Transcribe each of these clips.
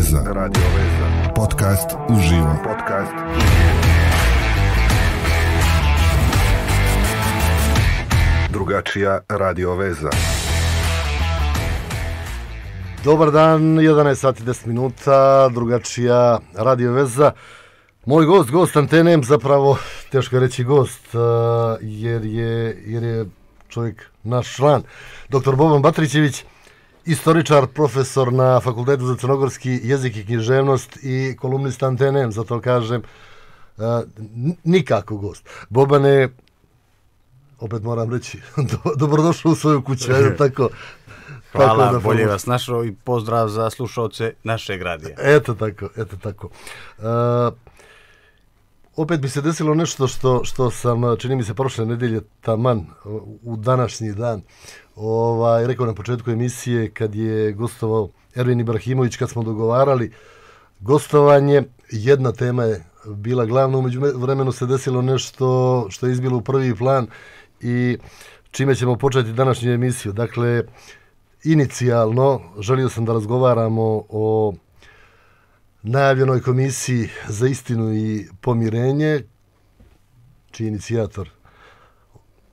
veza. Radio veza. Podcast uživo. Podcast. Drugačija radio veza. Dobar dan, 11 sati 10 minuta, drugačija radio veza. Moj gost, gost Antenem, zapravo teško je reći gost, jer je, jer je čovjek naš član, doktor Boban Batrićević istoričar, profesor na Fakultetu za crnogorski jezik i književnost i kolumnist antenem, zato kažem, e, nikako gost. Bobane, opet moram reći, do, dobrodošao u svoju kuću, ajde tako. Hvala, tako bolje vas našao i pozdrav za slušalce naše gradije. Eto tako, eto tako. Uh, opet bi se desilo nešto što, što sam, čini mi se, prošle nedelje taman u današnji dan ovaj, rekao na početku emisije kad je gostovao Ervin Ibrahimović, kad smo dogovarali gostovanje, jedna tema je bila glavna, umeđu vremenu se desilo nešto što je izbilo u prvi plan i čime ćemo početi današnju emisiju. Dakle, inicijalno želio sam da razgovaramo o najavljenoj komisiji za istinu i pomirenje, čiji inicijator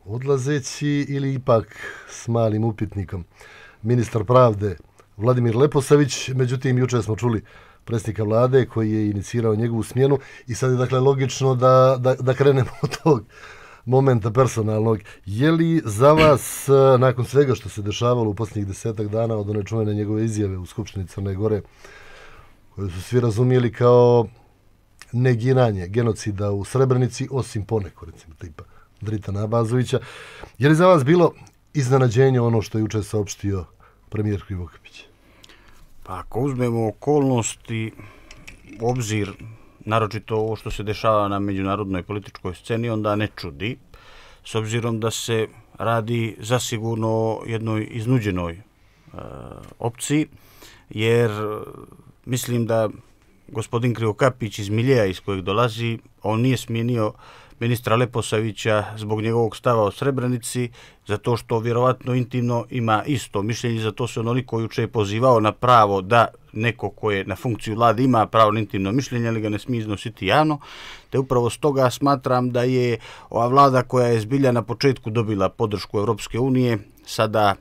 odlazeći ili ipak s malim upitnikom. Ministar pravde Vladimir Leposavić, međutim, juče smo čuli predsjednika vlade koji je inicirao njegovu smjenu i sad je dakle logično da, da, da krenemo od tog momenta personalnog. Je li za vas, eh, nakon svega što se dešavalo u posljednjih desetak dana od one čuvene njegove izjave u Skupštini Crne Gore, koje su svi razumijeli kao neginanje genocida u Srebrenici, osim poneko, recimo, tipa, Drita Nabazovića. Je li za vas bilo iznenađenje ono što je učer saopštio premijer Krivokapić? Pa ako uzmemo okolnosti, obzir, naročito ovo što se dešava na međunarodnoj političkoj sceni, onda ne čudi, s obzirom da se radi zasigurno o jednoj iznuđenoj e, opciji, jer e, mislim da gospodin Krivokapić iz Miljeja iz kojeg dolazi, on nije smijenio ministra Leposavića zbog njegovog stava o Srebrenici, zato što vjerovatno intimno ima isto mišljenje, zato se onoliko juče je pozivao na pravo da neko ko je na funkciju vlade ima pravo na intimno mišljenje, ali ga ne smije iznositi javno, te upravo s toga smatram da je ova vlada koja je zbilja na početku dobila podršku Evropske unije, sada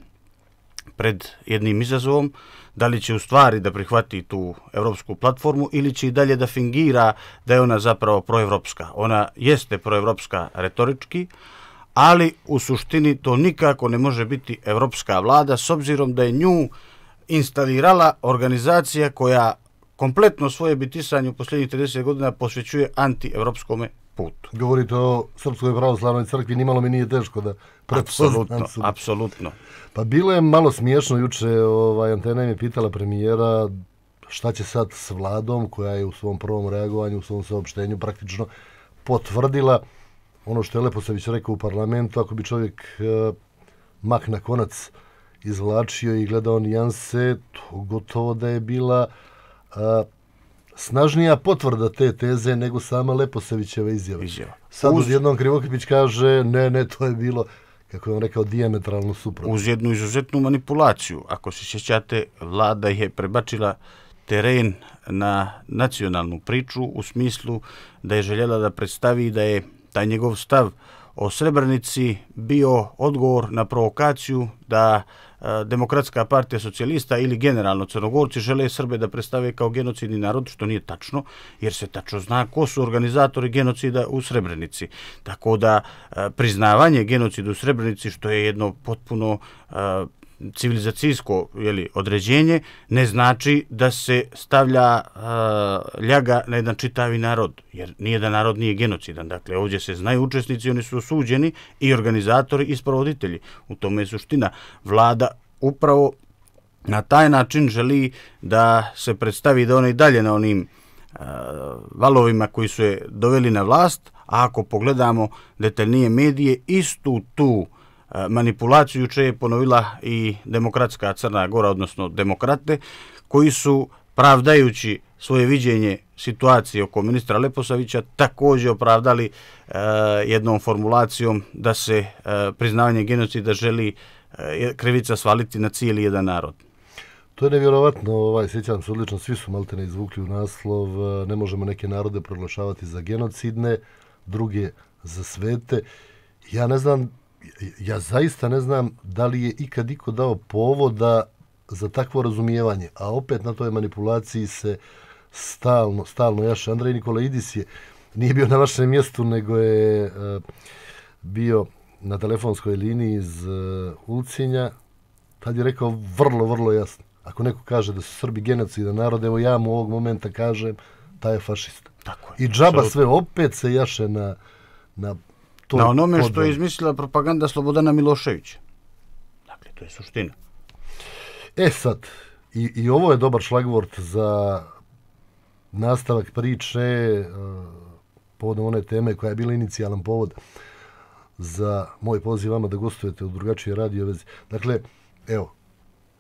pred jednim izazovom, da li će u stvari da prihvati tu evropsku platformu ili će i dalje da fingira da je ona zapravo proevropska. Ona jeste proevropska retorički, ali u suštini to nikako ne može biti evropska vlada s obzirom da je nju instalirala organizacija koja kompletno svoje bitisanje u posljednjih 30 godina posvećuje anti-evropskome put. Govorite o Srpskoj pravoslavnoj crkvi, nimalo mi nije teško da prepoznam se. Apsolutno. Pa bilo je malo smiješno, juče ovaj, antena je pitala premijera šta će sad s vladom koja je u svom prvom reagovanju, u svom saopštenju praktično potvrdila ono što je Lepo se Savić rekao u parlamentu, ako bi čovjek e, mak na konac izvlačio i gledao nijanse, to gotovo da je bila e, snažnija potvrda te teze nego sama Leposevićeva izjava. izjava. Sad uz, uz jednom Krivokipić kaže ne, ne, to je bilo, kako je on rekao, diametralno suprotno. Uz jednu izuzetnu manipulaciju. Ako se sjećate, vlada je prebačila teren na nacionalnu priču u smislu da je željela da predstavi da je taj njegov stav o Srebrnici bio odgovor na provokaciju da Demokratska partija socijalista ili generalno crnogorci žele Srbe da predstave kao genocidni narod, što nije tačno, jer se tačno zna ko su organizatori genocida u Srebrenici. Tako da priznavanje genocida u Srebrenici, što je jedno potpuno civilizacijsko jeli, određenje ne znači da se stavlja uh, ljaga na jedan čitavi narod, jer nije da narod nije genocidan. Dakle, ovdje se znaju učesnici, oni su osuđeni i organizatori i sprovoditelji. U tome je suština. Vlada upravo na taj način želi da se predstavi da ona i dalje na onim uh, valovima koji su je doveli na vlast, a ako pogledamo detaljnije medije, istu tu uh, E, manipulaciju juče je ponovila i demokratska Crna Gora, odnosno demokrate, koji su pravdajući svoje viđenje situacije oko ministra Leposavića također opravdali e, jednom formulacijom da se uh, priznavanje genocida želi krivica svaliti na cijeli jedan narod. To je nevjerovatno, ovaj, sjećam se odlično, svi su maltene izvukli u naslov, ne možemo neke narode proglašavati za genocidne, druge za svete. Ja ne znam ja zaista ne znam da li je ikad iko dao povoda za takvo razumijevanje, a opet na toj manipulaciji se stalno, stalno jaše. Andrej Nikola Idis je, nije bio na vašem mjestu, nego je eh, bio na telefonskoj liniji iz eh, Ulcinja, tad je rekao vrlo, vrlo jasno. Ako neko kaže da su Srbi da narod, evo ja mu ovog momenta kažem, taj je fašista. Tako je, I džaba sve opet se jaše na, na to na onome što je izmislila propaganda Slobodana Miloševića. Dakle, to je suština. E sad, i, i ovo je dobar šlagvort za nastavak priče uh, e, povodom one teme koja je bila inicijalan povod za moj poziv vama da gostujete u drugačije radio vezi. Dakle, evo,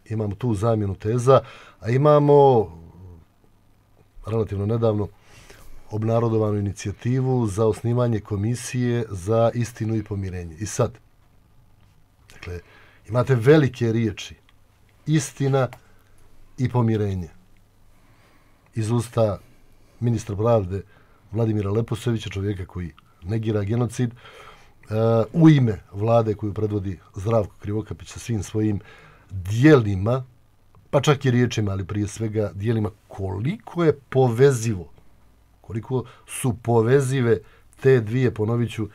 imamo tu zamjenu teza, a imamo relativno nedavno obnarodovanu inicijativu za osnivanje komisije za istinu i pomirenje. I sad, dakle, imate velike riječi. Istina i pomirenje. Iz usta ministra pravde Vladimira Leposevića, čovjeka koji negira genocid, uh, u ime vlade koju predvodi Zdravko Krivokapić sa svim svojim dijelima, pa čak i riječima, ali prije svega dijelima, koliko je povezivo koliko su povezive te dvije, ponoviću,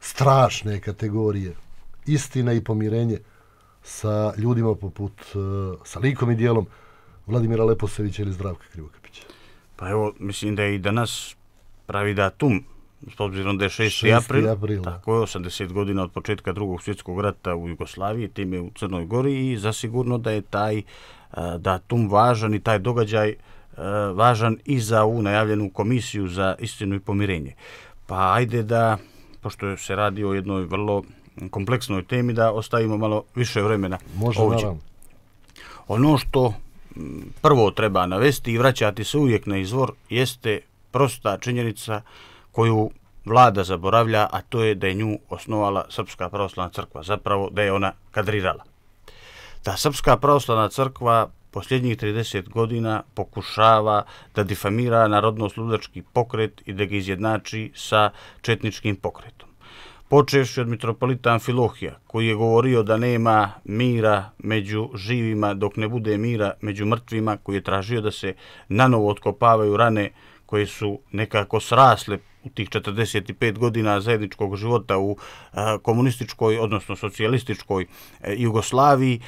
strašne kategorije, istina i pomirenje sa ljudima poput, e, sa likom i dijelom Vladimira Leposevića ili Zdravka Krivokapića. Pa evo, mislim da je i danas pravi datum, s obzirom da je 6. 6. april, april tako je 80 godina od početka drugog svjetskog rata u Jugoslaviji, time u Crnoj Gori i zasigurno da je taj e, datum važan i taj događaj E, važan i za ovu najavljenu komisiju za istinu i pomirenje. Pa ajde da, pošto se radi o jednoj vrlo kompleksnoj temi, da ostavimo malo više vremena. Može, ovdje. Ono što prvo treba navesti i vraćati se uvijek na izvor jeste prosta činjenica koju vlada zaboravlja, a to je da je nju osnovala Srpska pravoslavna crkva, zapravo da je ona kadrirala. Ta Srpska pravoslavna crkva posljednjih 30 godina pokušava da difamira narodno-oslobodački pokret i da ga izjednači sa četničkim pokretom. Počevši od mitropolita Amfilohija, koji je govorio da nema mira među živima dok ne bude mira među mrtvima, koji je tražio da se nanovo otkopavaju rane koje su nekako srasle u tih 45 godina zajedničkog života u komunističkoj, odnosno socijalističkoj e, Jugoslaviji,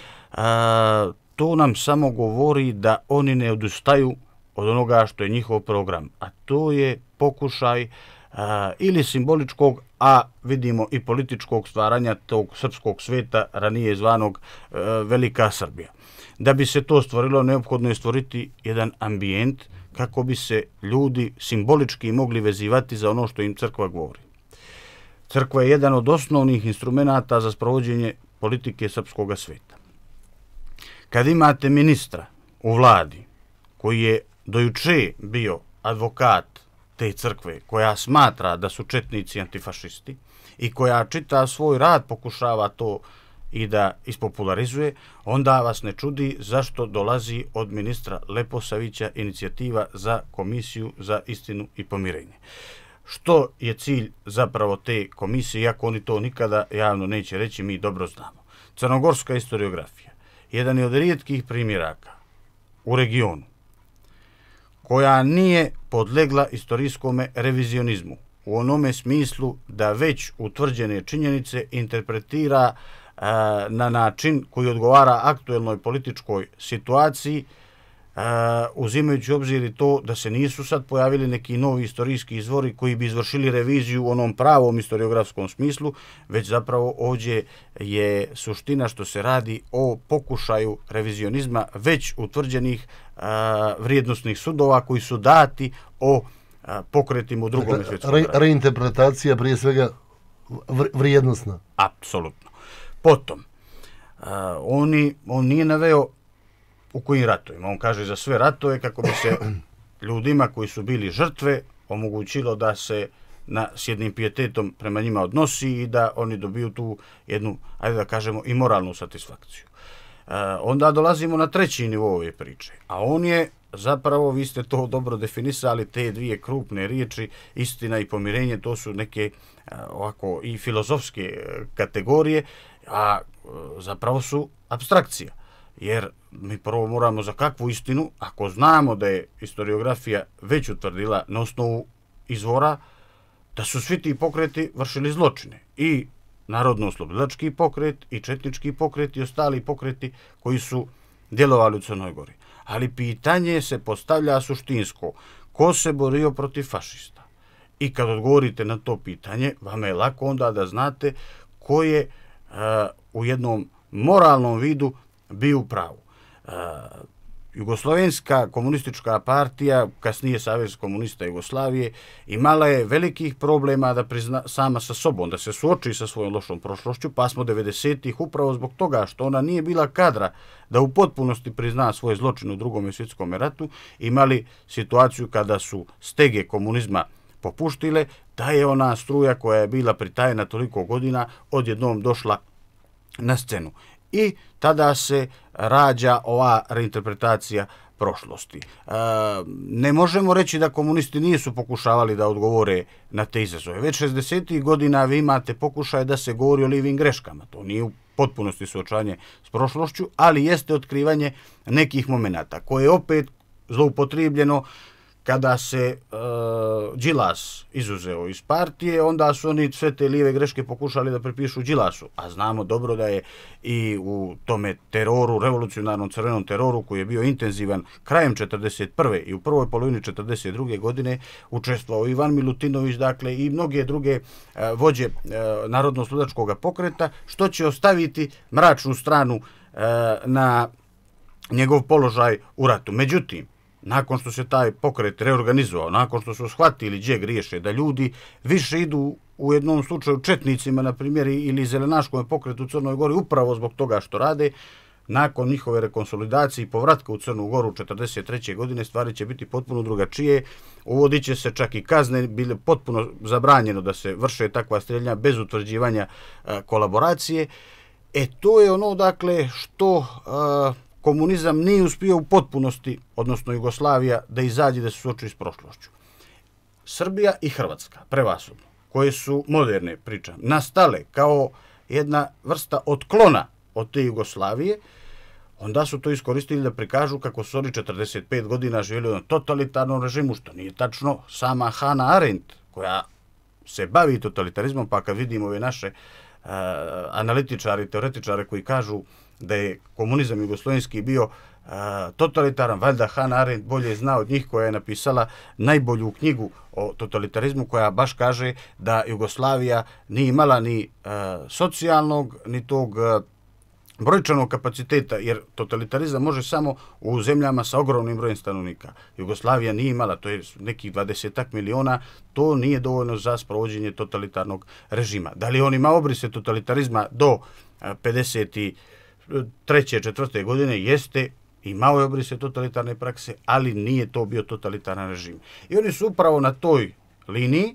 to nam samo govori da oni ne odustaju od onoga što je njihov program, a to je pokušaj a, ili simboličkog, a vidimo i političkog stvaranja tog srpskog sveta, ranije zvanog a, e, Velika Srbija. Da bi se to stvorilo, neophodno je stvoriti jedan ambijent kako bi se ljudi simbolički mogli vezivati za ono što im crkva govori. Crkva je jedan od osnovnih instrumenta za sprovođenje politike srpskog sveta. Kad imate ministra u vladi koji je dojuče bio advokat te crkve koja smatra da su četnici antifašisti i koja čita svoj rad pokušava to i da ispopularizuje, onda vas ne čudi zašto dolazi od ministra Leposavića inicijativa za komisiju za istinu i pomirenje. Što je cilj zapravo te komisije, iako oni to nikada javno neće reći, mi dobro znamo. Crnogorska historiografija jedan je od rijetkih primjeraka u regionu koja nije podlegla istorijskome revizionizmu u onome smislu da već utvrđene činjenice interpretira na način koji odgovara aktuelnoj političkoj situaciji, a, uzimajući obzir i to da se nisu sad pojavili neki novi istorijski izvori koji bi izvršili reviziju u onom pravom historiografskom smislu, već zapravo ovdje je suština što se radi o pokušaju revizionizma već utvrđenih a, vrijednostnih sudova koji su dati o a, pokretima u drugom dakle, svjetskom re, Reinterpretacija prije svega vrijednostna. Apsolutno. Potom, a, oni, on nije naveo u kojim ratovima. On kaže za sve ratove kako bi se ljudima koji su bili žrtve omogućilo da se na, s jednim pijetetom prema njima odnosi i da oni dobiju tu jednu, ajde da kažemo, i moralnu satisfakciju. E, onda dolazimo na treći nivo ove priče, a on je zapravo, vi ste to dobro definisali, te dvije krupne riječi, istina i pomirenje, to su neke e, ovako i filozofske e, kategorije, a e, zapravo su abstrakcija jer mi prvo moramo za kakvu istinu, ako znamo da je historiografija već utvrdila na osnovu izvora, da su svi ti pokreti vršili zločine. I narodno-oslobodački pokret, i četnički pokret, i ostali pokreti koji su djelovali u Crnoj Gori. Ali pitanje se postavlja suštinsko. Ko se borio protiv fašista? I kad odgovorite na to pitanje, vama je lako onda da znate ko je u jednom moralnom vidu bio u pravu. E, Jugoslovenska komunistička partija, kasnije Savez komunista Jugoslavije, imala je velikih problema da prizna sama sa sobom, da se suoči sa svojom lošom prošlošću, pa smo 90-ih upravo zbog toga što ona nije bila kadra da u potpunosti prizna svoj zločin u drugom svjetskom ratu, imali situaciju kada su stege komunizma popuštile, da je ona struja koja je bila pritajena toliko godina odjednom došla na scenu i tada se rađa ova reinterpretacija prošlosti. E, ne možemo reći da komunisti nisu pokušavali da odgovore na te izazove. Već 60. godina vi imate pokušaj da se govori o livim greškama. To nije u potpunosti suočanje s prošlošću, ali jeste otkrivanje nekih momenata koje je opet zloupotrijebljeno kada se uh, Đilas izuzeo iz partije, onda su oni sve te lijeve greške pokušali da prepišu Đilasu. A znamo dobro da je i u tome teroru, revolucionarnom crvenom teroru, koji je bio intenzivan krajem 41. i u prvoj polovini 42. godine, učestvao Ivan Milutinović, dakle, i mnoge druge uh, vođe uh, e, narodno-sludačkog pokreta, što će ostaviti mračnu stranu uh, na njegov položaj u ratu. Međutim, nakon što se taj pokret reorganizovao, nakon što su shvatili gdje griješe, da ljudi više idu u jednom slučaju četnicima, na primjer, ili zelenaškom pokretu u Crnoj Gori, upravo zbog toga što rade, nakon njihove rekonsolidacije i povratka u Crnu Goru u 1943. godine, stvari će biti potpuno drugačije. Uvodit će se čak i kazne, bile potpuno zabranjeno da se vrše takva streljanja bez utvrđivanja e, kolaboracije. E, to je ono, dakle, što... E, komunizam nije uspio u potpunosti, odnosno Jugoslavija, da izađe da se suoči s prošlošću. Srbija i Hrvatska, prevasobno, koje su moderne priča, nastale kao jedna vrsta otklona od te Jugoslavije, onda su to iskoristili da prikažu kako su oni 45 godina živjeli u totalitarnom režimu, što nije tačno sama Hanna Arendt, koja se bavi totalitarizmom, pa kad vidimo ove naše uh, teoretičare koji kažu da je komunizam jugoslovenski bio totalitaran, valjda Hannah Arendt bolje zna od njih koja je napisala najbolju knjigu o totalitarizmu koja baš kaže da Jugoslavija nije imala ni socijalnog, ni tog brojčanog kapaciteta, jer totalitarizam može samo u zemljama sa ogromnim brojem stanovnika. Jugoslavija nije imala, to je nekih 20 miliona, to nije dovoljno za sprovođenje totalitarnog režima. Da li on ima obrise totalitarizma do 50 treće, četvrte godine jeste imao je obrise totalitarne prakse, ali nije to bio totalitaran režim. I oni su upravo na toj liniji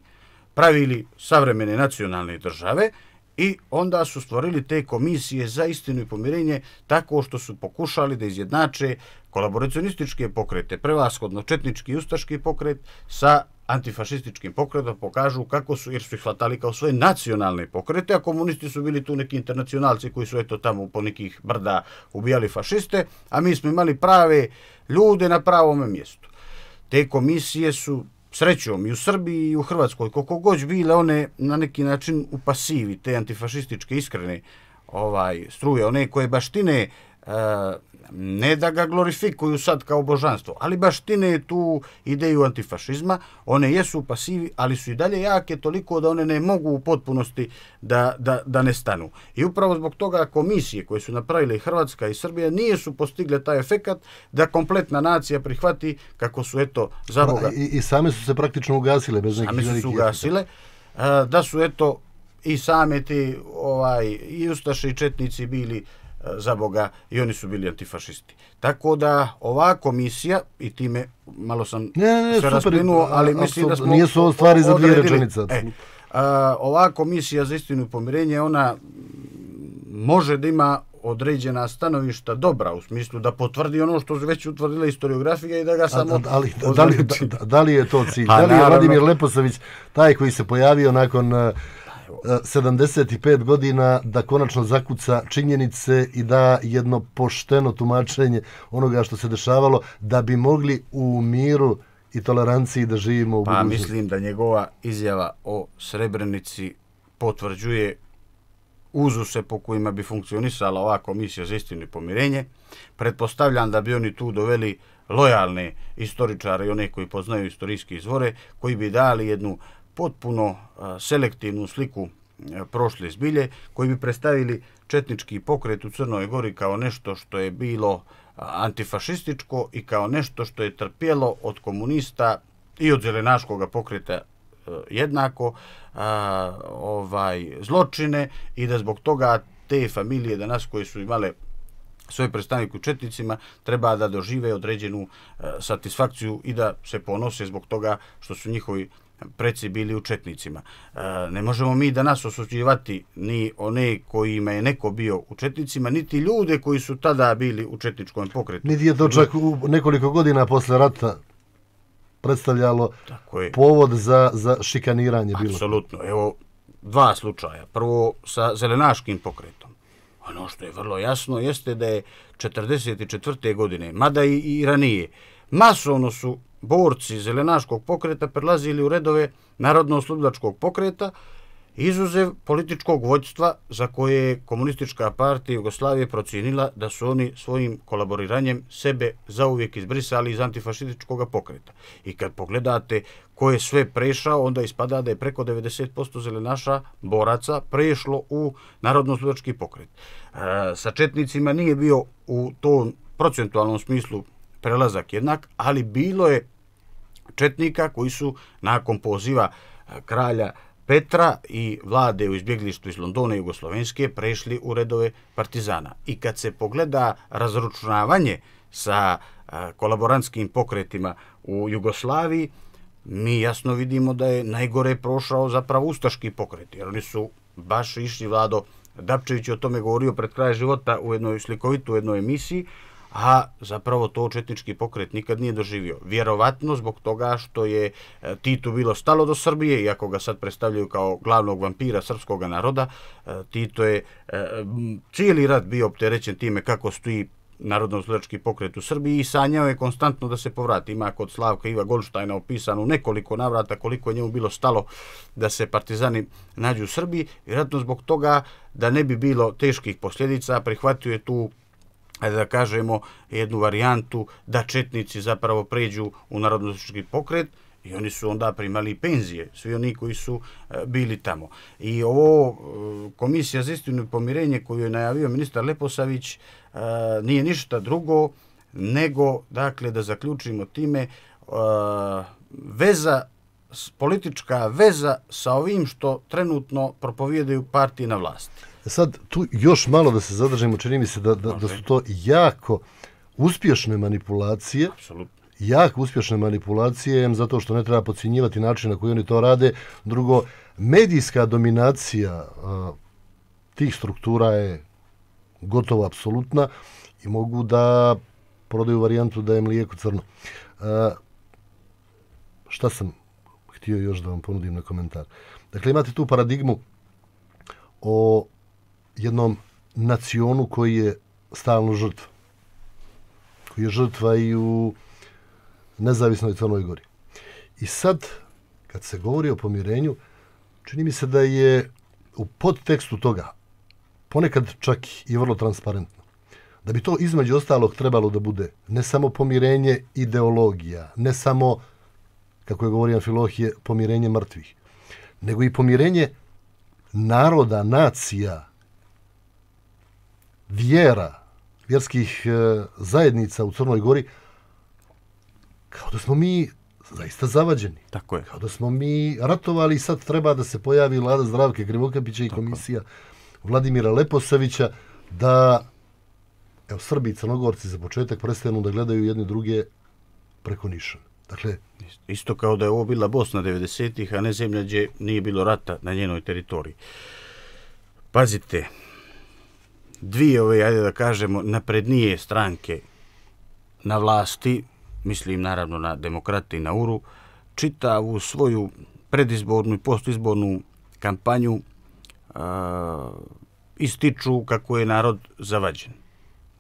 pravili savremene nacionalne države, I onda su stvorili te komisije za istinu i pomirenje tako što su pokušali da izjednače kolaboracionističke pokrete, prevashodno četnički i ustaški pokret sa antifašističkim pokretom pokažu kako su, jer su ih hvatali kao svoje nacionalne pokrete, a komunisti su bili tu neki internacionalci koji su eto tamo po nekih brda ubijali fašiste, a mi smo imali prave ljude na pravom mjestu. Te komisije su srećom i u Srbiji i u Hrvatskoj, koliko god bile one na neki način u pasivi te antifašističke iskrene ovaj, struje, one koje baštine eh, ne da ga glorifikuju sad kao božanstvo, ali baš tine tu ideju antifašizma, one jesu pasivi, ali su i dalje jake toliko da one ne mogu u potpunosti da, da, da ne stanu. I upravo zbog toga komisije koje su napravile i Hrvatska i Srbija nije su postigle taj efekat da kompletna nacija prihvati kako su eto za pa, Boga. I, I same su se praktično ugasile. Bez same su se ugasile, da su eto i same ti ovaj, i ustaši i četnici bili za Boga i oni su bili antifašisti. Tako da ova komisija i time malo sam ne, ne, sve rasprinuo, ali mislim da smo... Nije su ovo stvari za dvije rečenice. E, ova komisija za istinu i pomirenje, ona može da ima određena stanovišta dobra u smislu da potvrdi ono što već utvrdila historiografija i da ga samo... Da, li, da, li, da, da li je to cilj? Pa da li je naravno. Vladimir Leposavić taj koji se pojavio nakon uh, 75 e, godina da konačno zakuca činjenice i da jedno pošteno tumačenje onoga što se dešavalo da bi mogli u miru i toleranciji da živimo u pa budućnosti. Pa mislim da njegova izjava o Srebrenici potvrđuje uzuse po kojima bi funkcionisala ova komisija za istinu i pomirenje. Pretpostavljam da bi oni tu doveli lojalne istoričare i one koji poznaju istorijske izvore, koji bi dali jednu potpuno selektivnu sliku prošle zbilje koji bi predstavili četnički pokret u Crnoj Gori kao nešto što je bilo antifašističko i kao nešto što je trpjelo od komunista i od zelenaškog pokreta e, jednako ovaj zločine i da zbog toga te familije danas koje su imale svoje predstavnike u Četnicima treba da dožive određenu e, satisfakciju i da se ponose zbog toga što su njihovi preci bili u Četnicima. E, ne možemo mi da nas osuđivati ni one kojima je neko bio u Četnicima, niti ljude koji su tada bili u Četničkom pokretu. Niti je to čak nekoliko godina posle rata predstavljalo povod za, za šikaniranje. Bilo. Absolutno. Evo dva slučaja. Prvo sa zelenaškim pokretom. Ono što je vrlo jasno jeste da je 1944. godine, mada i ranije, masovno su borci zelenaškog pokreta prelazili u redove narodno-oslobodačkog pokreta, izuzev političkog vođstva za koje je komunistička partija Jugoslavije procinila da su oni svojim kolaboriranjem sebe zauvijek izbrisali iz antifašističkog pokreta. I kad pogledate ko je sve prešao, onda ispada da je preko 90% zelenaša boraca prešlo u narodno pokret. Sa četnicima nije bio u tom procentualnom smislu prelazak jednak, ali bilo je četnika koji su nakon poziva e, kralja Petra i vlade u izbjeglištu iz Londona i Jugoslovenske prešli u redove partizana. I kad se pogleda razručnavanje sa e, kolaborantskim pokretima u Jugoslaviji, mi jasno vidimo da je najgore prošao zapravo ustaški pokret, jer oni su baš išli vlado Dapčević je o tome govorio pred kraj života u jednoj slikovitu u jednoj emisiji, a zapravo to četnički pokret nikad nije doživio. Vjerovatno zbog toga što je e, Titu bilo stalo do Srbije, iako ga sad predstavljaju kao glavnog vampira srpskog naroda, e, Tito je e, cijeli rat bio opterećen time kako stoji narodno pokret u Srbiji i sanjao je konstantno da se povrati. Ima kod Slavka Iva Golštajna opisano nekoliko navrata koliko je njemu bilo stalo da se partizani nađu u Srbiji. Vjerojatno zbog toga da ne bi bilo teških posljedica, prihvatio je tu ajde da kažemo, jednu varijantu da četnici zapravo pređu u narodnostički pokret i oni su onda primali penzije, svi oni koji su e, bili tamo. I ovo e, komisija za istinu i pomirenje koju je najavio ministar Leposavić e, nije ništa drugo nego, dakle, da zaključimo time, veza politička veza sa ovim što trenutno propovijedaju partije na vlasti. E sad, tu još malo da se zadržimo, čini mi se da, da, da su to jako uspješne manipulacije. Apsolutno. jak uspješne manipulacije, zato što ne treba pocinjivati način na koji oni to rade. Drugo, medijska dominacija a, tih struktura je gotovo apsolutna i mogu da prodaju varijantu da je mlijeko crno. A, šta sam htio još da vam ponudim na komentar? Dakle, imate tu paradigmu o jednom nacionu koji je stalno žrtva. Koji je žrtva i u nezavisnoj Crnoj Gori. I sad, kad se govori o pomirenju, čini mi se da je u podtekstu toga, ponekad čak i vrlo transparentno, da bi to između ostalog trebalo da bude ne samo pomirenje ideologija, ne samo, kako je govorio Amfilohije, pomirenje mrtvih, nego i pomirenje naroda, nacija, vjera, vjerskih e, zajednica u Crnoj Gori, kao da smo mi zaista zavađeni. Tako je. Kao da smo mi ratovali i sad treba da se pojavi vlada Zdravke Krivokapića i komisija Vladimira Leposavića da evo, Srbi i Crnogorci za početak prestanu da gledaju jedne druge preko Nišana. Dakle, isto, isto kao da je ovo bila Bosna 90-ih, a ne zemlja gdje nije bilo rata na njenoj teritoriji. Pazite, dvije ove, ajde da kažemo, naprednije stranke na vlasti, mislim naravno na demokrati i na URU, čitavu svoju predizbornu i postizbornu kampanju uh, ističu kako je narod zavađen.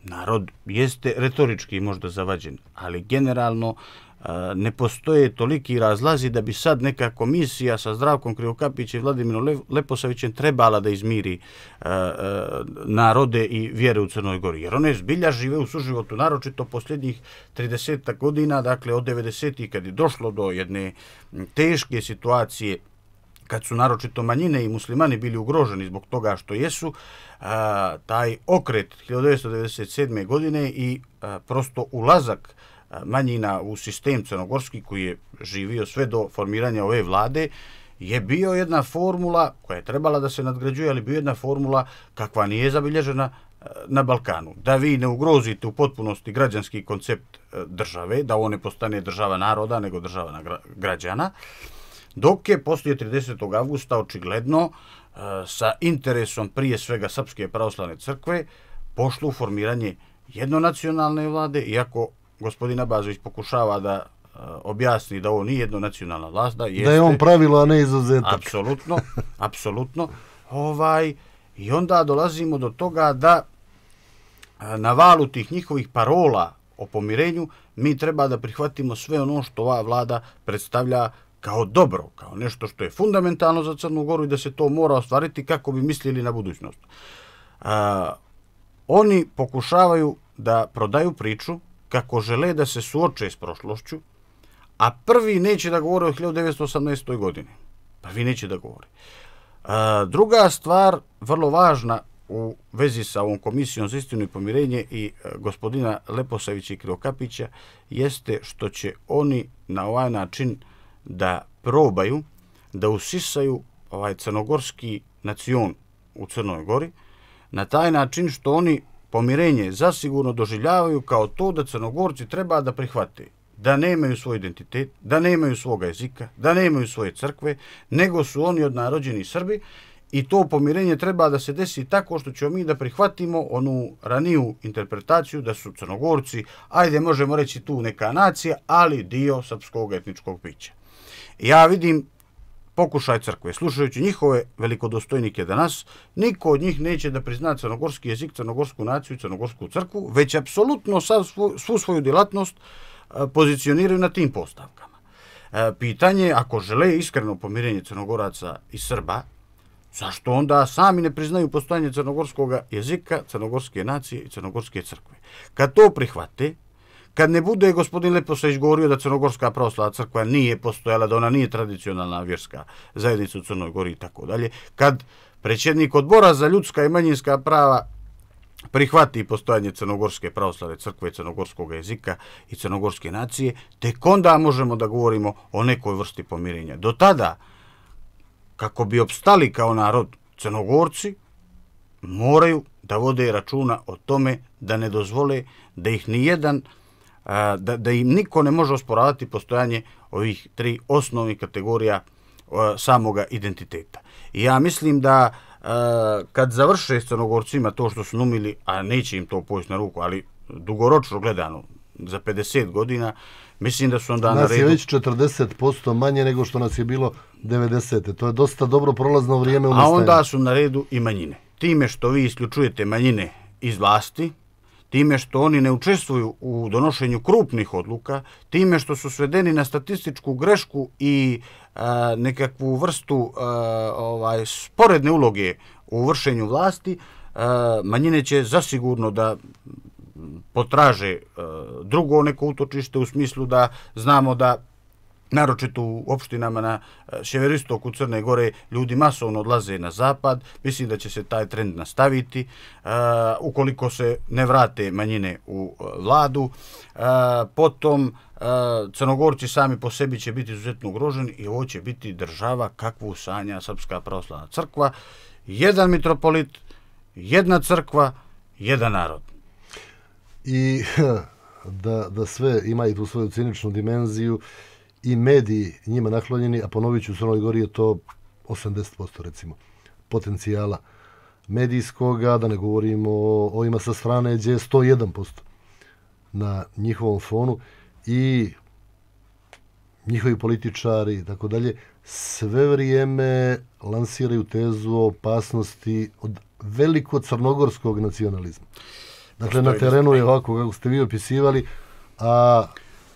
Narod jeste retorički možda zavađen, ali generalno uh, ne postoje toliki razlazi da bi sad neka komisija sa Zdravkom Krivokapić i Vladimirom Leposavićem trebala da izmiri narode i vjere u Crnoj Gori. Jer one zbilja žive u suživotu, naročito posljednjih 30 godina, dakle od 90. kad je došlo do jedne teške situacije kad su naročito manjine i muslimani bili ugroženi zbog toga što jesu, taj okret 1997. godine i prosto ulazak manjina u sistem crnogorski koji je živio sve do formiranja ove vlade je bio jedna formula koja je trebala da se nadgrađuje, ali bio jedna formula kakva nije zabilježena e, na Balkanu. Da vi ne ugrozite u potpunosti građanski koncept e, države, da on ne postane država naroda, nego država na građana, dok je poslije 30. augusta očigledno e, sa interesom prije svega Srpske pravoslavne crkve pošlo u formiranje jednonacionalne vlade, iako gospodina Bazović pokušava da e, objasni da ovo nije jedno nacionalna vlast. Da, jeste, da je on pravilo, a ne izuzetak. Apsolutno, apsolutno. Ovaj, I onda dolazimo do toga da e, na valu tih njihovih parola o pomirenju mi treba da prihvatimo sve ono što ova vlada predstavlja kao dobro, kao nešto što je fundamentalno za Crnu Goru i da se to mora ostvariti kako bi mislili na budućnost. Uh, oni pokušavaju da prodaju priču kako žele da se suoče s prošlošću, a prvi neće da govore o 1918. godini. Prvi neće da govori. Druga stvar, vrlo važna u vezi sa ovom komisijom za istinu i pomirenje i e, gospodina Leposavića i Krokapića, jeste što će oni na ovaj način da probaju da usisaju ovaj crnogorski nacion u Crnoj Gori, na taj način što oni pomirenje zasigurno doživljavaju kao to da crnogorci treba da prihvate da nemaju svoj identitet, da nemaju svoga jezika, da nemaju svoje crkve, nego su oni od odnarođeni Srbi i to pomirenje treba da se desi tako što ćemo mi da prihvatimo onu raniju interpretaciju da su crnogorci, ajde možemo reći tu neka nacija, ali dio srpskog etničkog bića. Ja vidim pokušaj crkve. Slušajući njihove velikodostojnike danas, niko od njih neće da prizna crnogorski jezik, crnogorsku naciju i crnogorsku crkvu, već apsolutno sad svu svoju djelatnost e, pozicioniraju na tim postavkama. E, pitanje je, ako žele iskreno pomirenje crnogoraca i Srba, zašto onda sami ne priznaju postojanje crnogorskog jezika, crnogorske nacije i crnogorske crkve? Kad to prihvate, kad ne bude gospodin Lepo Leposa izgovorio da Crnogorska pravoslava crkva nije postojala, da ona nije tradicionalna vjerska zajednica u Crnoj Gori i tako dalje, kad prećednik odbora za ljudska i manjinska prava prihvati postojanje Crnogorske pravoslave crkve, Crnogorskog jezika i Crnogorske nacije, tek onda možemo da govorimo o nekoj vrsti pomirenja. Do tada, kako bi opstali kao narod Crnogorci, moraju da vode računa o tome da ne dozvole da ih ni jedan da, da im niko ne može osporavati postojanje ovih tri osnovne kategorija samoga identiteta. I ja mislim da kad završe s crnogorcima to što su numili, a neće im to pojesti na ruku, ali dugoročno gledano, za 50 godina, mislim da su onda na redu... Nas je već 40% manje nego što nas je bilo 90. To je dosta dobro prolazno vrijeme u A onda su na redu i manjine. Time što vi isključujete manjine iz vlasti, time što oni ne učestvuju u donošenju krupnih odluka, time što su svedeni na statističku grešku i e, nekakvu vrstu e, ovaj sporedne uloge u vršenju vlasti, e, manjine će zasigurno da potraže drugo neko utočište u smislu da znamo da naročito u opštinama na e, u Crne Gore, ljudi masovno odlaze na zapad, mislim da će se taj trend nastaviti, e, ukoliko se ne vrate manjine u e, vladu. potom, crnogorci sami po sebi će biti izuzetno ugroženi i ovo će biti država kakvu sanja Srpska pravoslavna crkva. Jedan mitropolit, jedna crkva, jedan narod. I da, da sve ima i tu svoju ciničnu dimenziju, i mediji njima naklonjeni, a ponovit ću u Crnoj Gori je to 80% recimo potencijala medijskoga, da ne govorimo o ovima sa strane, gdje je 101% na njihovom fonu i njihovi političari i tako dalje, sve vrijeme lansiraju tezu o opasnosti od veliko crnogorskog nacionalizma. Dakle, pa na terenu je ovako, kako ste vi opisivali, a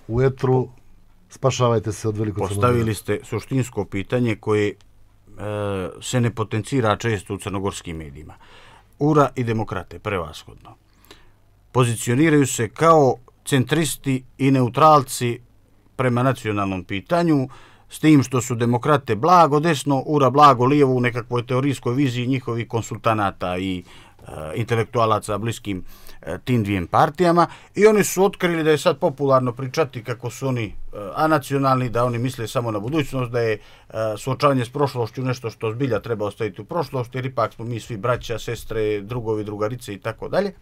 u etru spašavajte se od velikog Postavili ste suštinsko pitanje koje e, se ne potencira često u crnogorskim medijima. URA i demokrate, prevashodno, pozicioniraju se kao centristi i neutralci prema nacionalnom pitanju, s tim što su demokrate blago desno, URA blago lijevo u nekakvoj teorijskoj viziji njihovih konsultanata i e, intelektualaca bliskim E, tim dvijem partijama i oni su otkrili da je sad popularno pričati kako su oni e, anacionalni, da oni misle samo na budućnost, da je e, suočavanje s prošlošću nešto što zbilja treba ostaviti u prošlošću, jer ipak smo mi svi braća, sestre, drugovi, drugarice i tako dalje.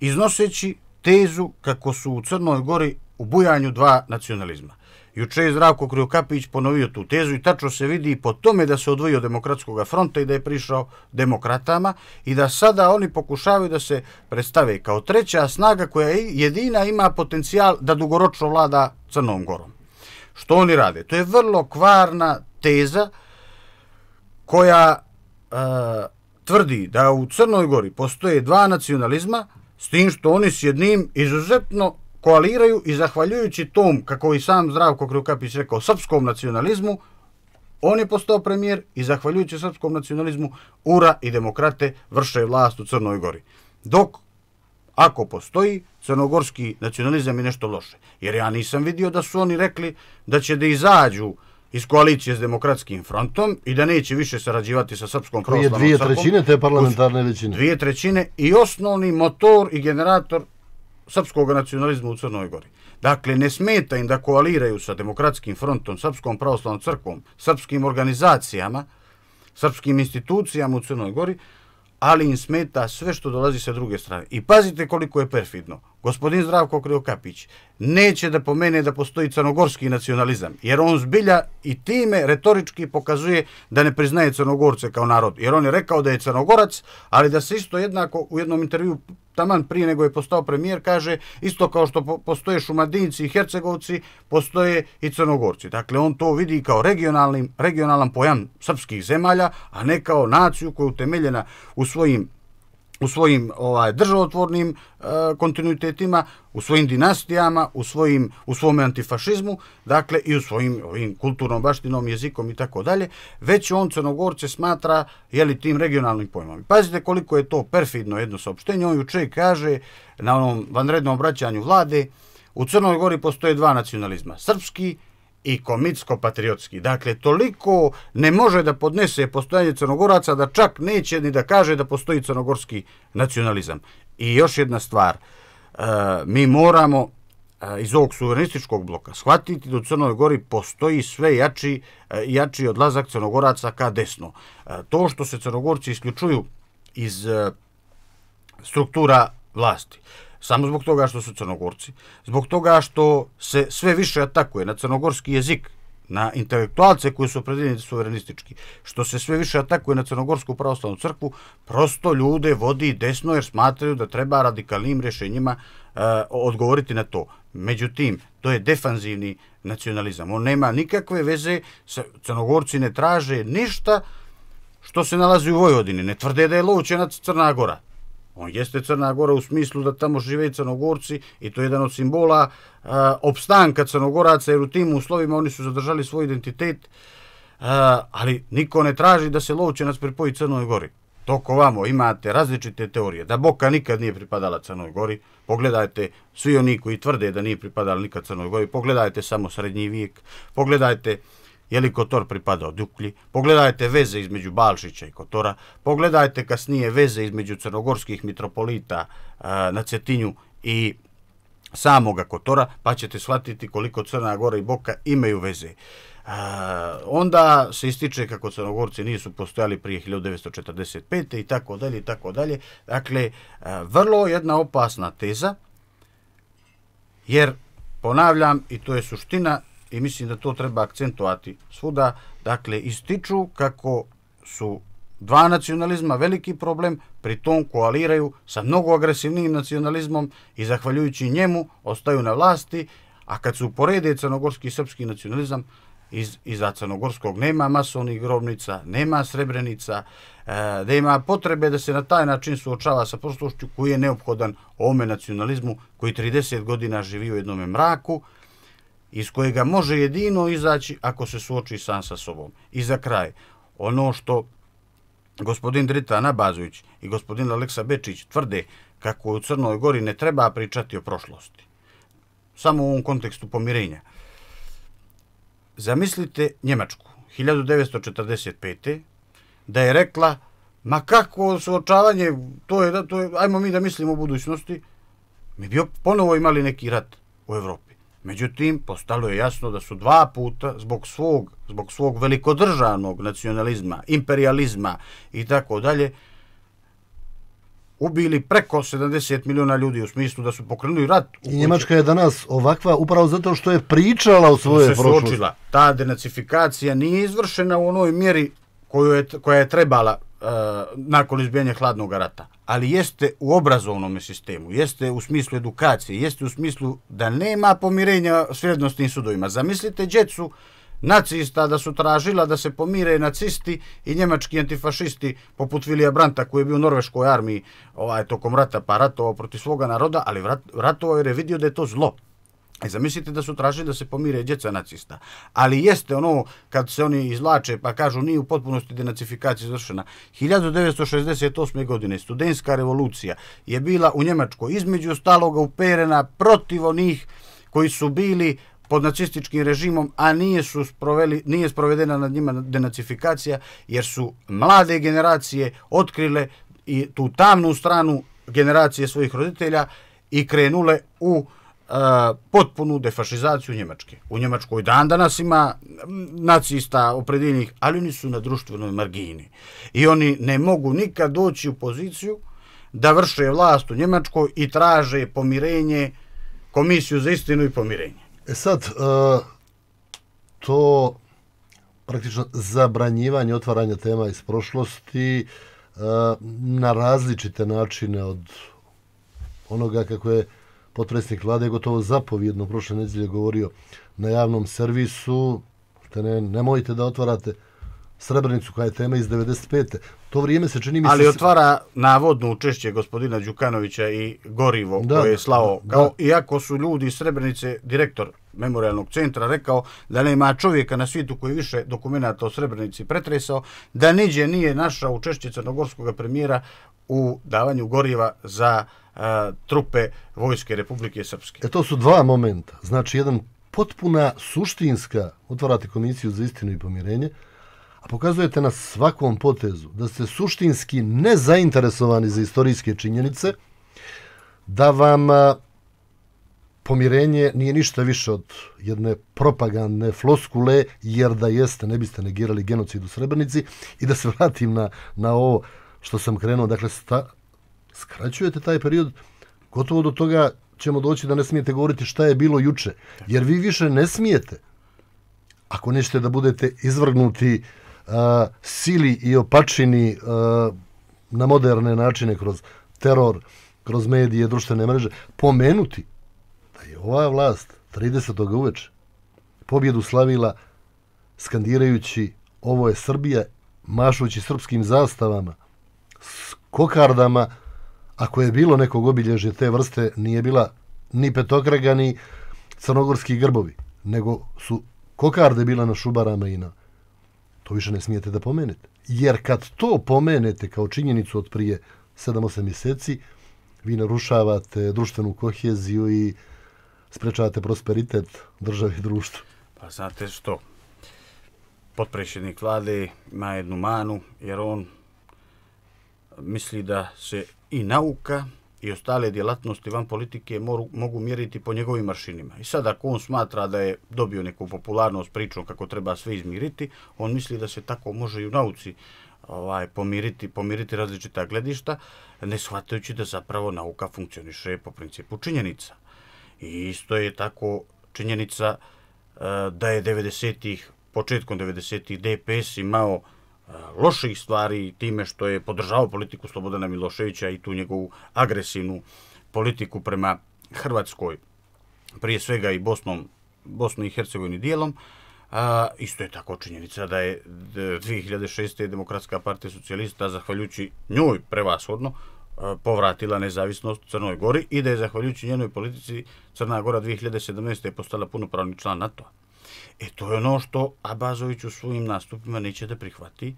Iznoseći tezu kako su u Crnoj Gori u bujanju dva nacionalizma. Juče je Zdravko Kriokapić ponovio tu tezu i tačno se vidi po tome da se odvojio demokratskog fronta i da je prišao demokratama i da sada oni pokušavaju da se predstave kao treća snaga koja jedina ima potencijal da dugoročno vlada Crnom Gorom. Što oni rade? To je vrlo kvarna teza koja uh, tvrdi da u Crnoj Gori postoje dva nacionalizma s tim što oni s jednim izuzetno koaliraju i zahvaljujući tom, kako i sam Zdravko Krukapić rekao, srpskom nacionalizmu, on je postao premijer i zahvaljujući srpskom nacionalizmu, URA i demokrate vrše vlast u Crnoj Gori. Dok, ako postoji, crnogorski nacionalizam je nešto loše. Jer ja nisam vidio da su oni rekli da će da izađu iz koalicije s demokratskim frontom i da neće više sarađivati sa srpskom proslavom. Koji je dvije trećine te parlamentarne većine? Dvije trećine i osnovni motor i generator srpskog nacionalizma u Crnoj Gori. Dakle, ne smeta im da koaliraju sa demokratskim frontom, srpskom pravoslavnom crkvom, srpskim organizacijama, srpskim institucijama u Crnoj Gori, ali im smeta sve što dolazi sa druge strane. I pazite koliko je perfidno gospodin Zdravko Kriokapić neće da pomene da postoji crnogorski nacionalizam, jer on zbilja i time retorički pokazuje da ne priznaje crnogorce kao narod. Jer on je rekao da je crnogorac, ali da se isto jednako u jednom intervju taman prije nego je postao premijer, kaže isto kao što postoje Šumadinci i Hercegovci, postoje i Crnogorci. Dakle, on to vidi kao regionalan pojam srpskih zemalja, a ne kao naciju koja je utemeljena u svojim u svojim ovaj državotvornim e, kontinuitetima, u svojim dinastijama, u svojim u svom antifašizmu, dakle i u svojim ovim kulturnom baštinom, jezikom i tako dalje, već on Crnogorce smatra je li tim regionalnim pojmom. Pazite koliko je to perfidno jedno saopštenje, on juče kaže na onom vanrednom obraćanju vlade, u Crnoj Gori postoje dva nacionalizma, srpski i komitsko-patriotski. Dakle, toliko ne može da podnese postojanje crnogoraca da čak neće ni da kaže da postoji crnogorski nacionalizam. I još jedna stvar, e, mi moramo e, iz ovog suverenističkog bloka shvatiti da u Crnoj Gori postoji sve jači, e, jači odlazak crnogoraca ka desno. To što se crnogorci isključuju iz struktura vlasti, Samo zbog toga što su crnogorci. Zbog toga što se sve više atakuje na crnogorski jezik, na intelektualce koji su opredeljeni suverenistički, što se sve više atakuje na crnogorsku pravoslavnu crkvu, prosto ljude vodi desno jer smatraju da treba radikalnim rješenjima uh, odgovoriti na to. Međutim, to je defanzivni nacionalizam. On nema nikakve veze, sa, crnogorci ne traže ništa što se nalazi u Vojvodini. Ne tvrde da je lovčenac Crna Gora. On jeste Crna Gora u smislu da tamo žive i Crnogorci i to je jedan od simbola opstanka Crnogoraca jer u tim uslovima oni su zadržali svoj identitet, ali niko ne traži da se Lovćenac pripoji Crnoj Gori. Toko vamo imate različite teorije. Da Boka nikad nije pripadala Crnoj Gori, pogledajte svi oni koji tvrde da nije pripadala nikad Crnoj Gori, pogledajte samo srednji vijek, pogledajte je li Kotor pripadao Duklji, pogledajte veze između Balšića i Kotora, pogledajte kasnije veze između crnogorskih mitropolita e, na Cetinju i samoga Kotora, pa ćete shvatiti koliko Crna Gora i Boka imaju veze. E, onda se ističe kako crnogorci nisu postojali prije 1945. i tako dalje i tako dalje. Dakle, e, vrlo jedna opasna teza, jer, ponavljam, i to je suština i mislim da to treba akcentuati svuda, dakle, ističu kako su dva nacionalizma veliki problem, pri tom koaliraju sa mnogo agresivnijim nacionalizmom i zahvaljujući njemu ostaju na vlasti, a kad se uporede crnogorski i srpski nacionalizam, iz, iza crnogorskog nema masovnih grobnica, nema srebrenica, da e, ima potrebe da se na taj način suočava sa prostošću koji je neophodan ome nacionalizmu koji 30 godina živi u jednom mraku, iz kojega može jedino izaći ako se suoči sam sa sobom. I za kraj, ono što gospodin Dritana Bazović i gospodin Aleksa Bečić tvrde kako u Crnoj Gori ne treba pričati o prošlosti. Samo u ovom kontekstu pomirenja. Zamislite Njemačku, 1945. da je rekla ma kako suočavanje, to je, to je, ajmo mi da mislimo o budućnosti, mi bi ponovo imali neki rat u Evropi. Međutim, postalo je jasno da su dva puta zbog svog, zbog svog velikodržavnog nacionalizma, imperializma i tako dalje, ubili preko 70 miliona ljudi u smislu da su pokrenuli rat. I Njemačka je danas ovakva upravo zato što je pričala o svojoj prošlosti. Ta denacifikacija nije izvršena u onoj mjeri koju je, koja je trebala Eh, nakon izbijanja hladnog rata, ali jeste u obrazovnom sistemu, jeste u smislu edukacije, jeste u smislu da nema pomirenja srednostnim sudovima. Zamislite djecu nacista da su tražila da se pomire nacisti i njemački antifašisti poput Vilija Branta koji je bio u norveškoj armiji ovaj, tokom rata pa ratovao protiv svoga naroda, ali ratovao jer je vidio da je to zlo. I e, zamislite da su tražili da se pomire djeca nacista. Ali jeste ono, kad se oni izlače pa kažu nije u potpunosti denacifikacija završena. 1968. godine studentska revolucija je bila u Njemačkoj između ostaloga uperena protiv onih koji su bili pod nacističkim režimom, a nije, su sproveli, nije sprovedena nad njima denacifikacija, jer su mlade generacije otkrile i tu tamnu stranu generacije svojih roditelja i krenule u uh, potpunu defašizaciju Njemačke. U Njemačkoj dan danas ima nacista opredeljenih, ali oni su na društvenoj margini. I oni ne mogu nikad doći u poziciju da vrše vlast u Njemačkoj i traže pomirenje, komisiju za istinu i pomirenje. E sad, e, to praktično zabranjivanje otvaranja tema iz prošlosti e, na različite načine od onoga kako je potpredsjednik vlade je gotovo zapovjedno prošle nedjelje govorio na javnom servisu, te ne, nemojte da otvarate Srebrnicu koja je tema iz 95. To vrijeme se čini mi se... Ali otvara navodno učešće gospodina Đukanovića i gorivo da, koje je slao. Kao, Iako su ljudi iz Srebrnice, direktor memorialnog centra rekao da nema čovjeka na svijetu koji više dokumenta o Srebrnici pretresao, da niđe nije naša učešće crnogorskog premijera u davanju goriva za a, e, trupe Vojske Republike Srpske. E to su dva momenta. Znači, jedan potpuna suštinska otvarate komisiju za istinu i pomirenje, a pokazujete na svakom potezu da ste suštinski nezainteresovani za istorijske činjenice, da vam a, e, pomirenje nije ništa više od jedne propagandne floskule, jer da jeste, ne biste negirali genocid u Srebrnici i da se vratim na, na ovo što sam krenuo, dakle, sta, skraćujete taj period, gotovo do toga ćemo doći da ne smijete govoriti šta je bilo juče. Jer vi više ne smijete, ako nećete da budete izvrgnuti uh, sili i opačini uh, na moderne načine kroz teror, kroz medije, društvene mreže, pomenuti da je ova vlast 30. uveč pobjedu slavila skandirajući ovo je Srbija, mašući srpskim zastavama, kokardama, ako je bilo nekog obilježja te vrste, nije bila ni petokrega, ni crnogorski grbovi, nego su kokarde bila na šubarama i na... To više ne smijete da pomenete. Jer kad to pomenete kao činjenicu od prije 7-8 mjeseci, vi narušavate društvenu koheziju i sprečavate prosperitet države i društva. Pa znate što, potpredsjednik vlade ima jednu manu, jer on misli da se i nauka i ostale djelatnosti van politike moru, mogu mjeriti po njegovim mašinima. I sad ako on smatra da je dobio neku popularnost pričom kako treba sve izmiriti, on misli da se tako može i u nauci ovaj, pomiriti, pomiriti različita gledišta, ne shvatajući da zapravo nauka funkcioniše po principu činjenica. I isto je tako činjenica eh, da je 90-ih, početkom 90-ih DPS imao uh, loših stvari time što je podržao politiku Slobodana Miloševića i tu njegovu agresivnu politiku prema Hrvatskoj, prije svega i Bosnom, Bosnom i Hercegovini dijelom. A, isto je tako činjenica da je 2006. Demokratska partija socijalista, zahvaljujući njoj prevashodno, povratila nezavisnost Crnoj Gori i da je zahvaljujući njenoj politici Crna Gora 2017. je postala punopravni član NATO-a. E to je ono što Abazović u svojim nastupima neće da prihvati,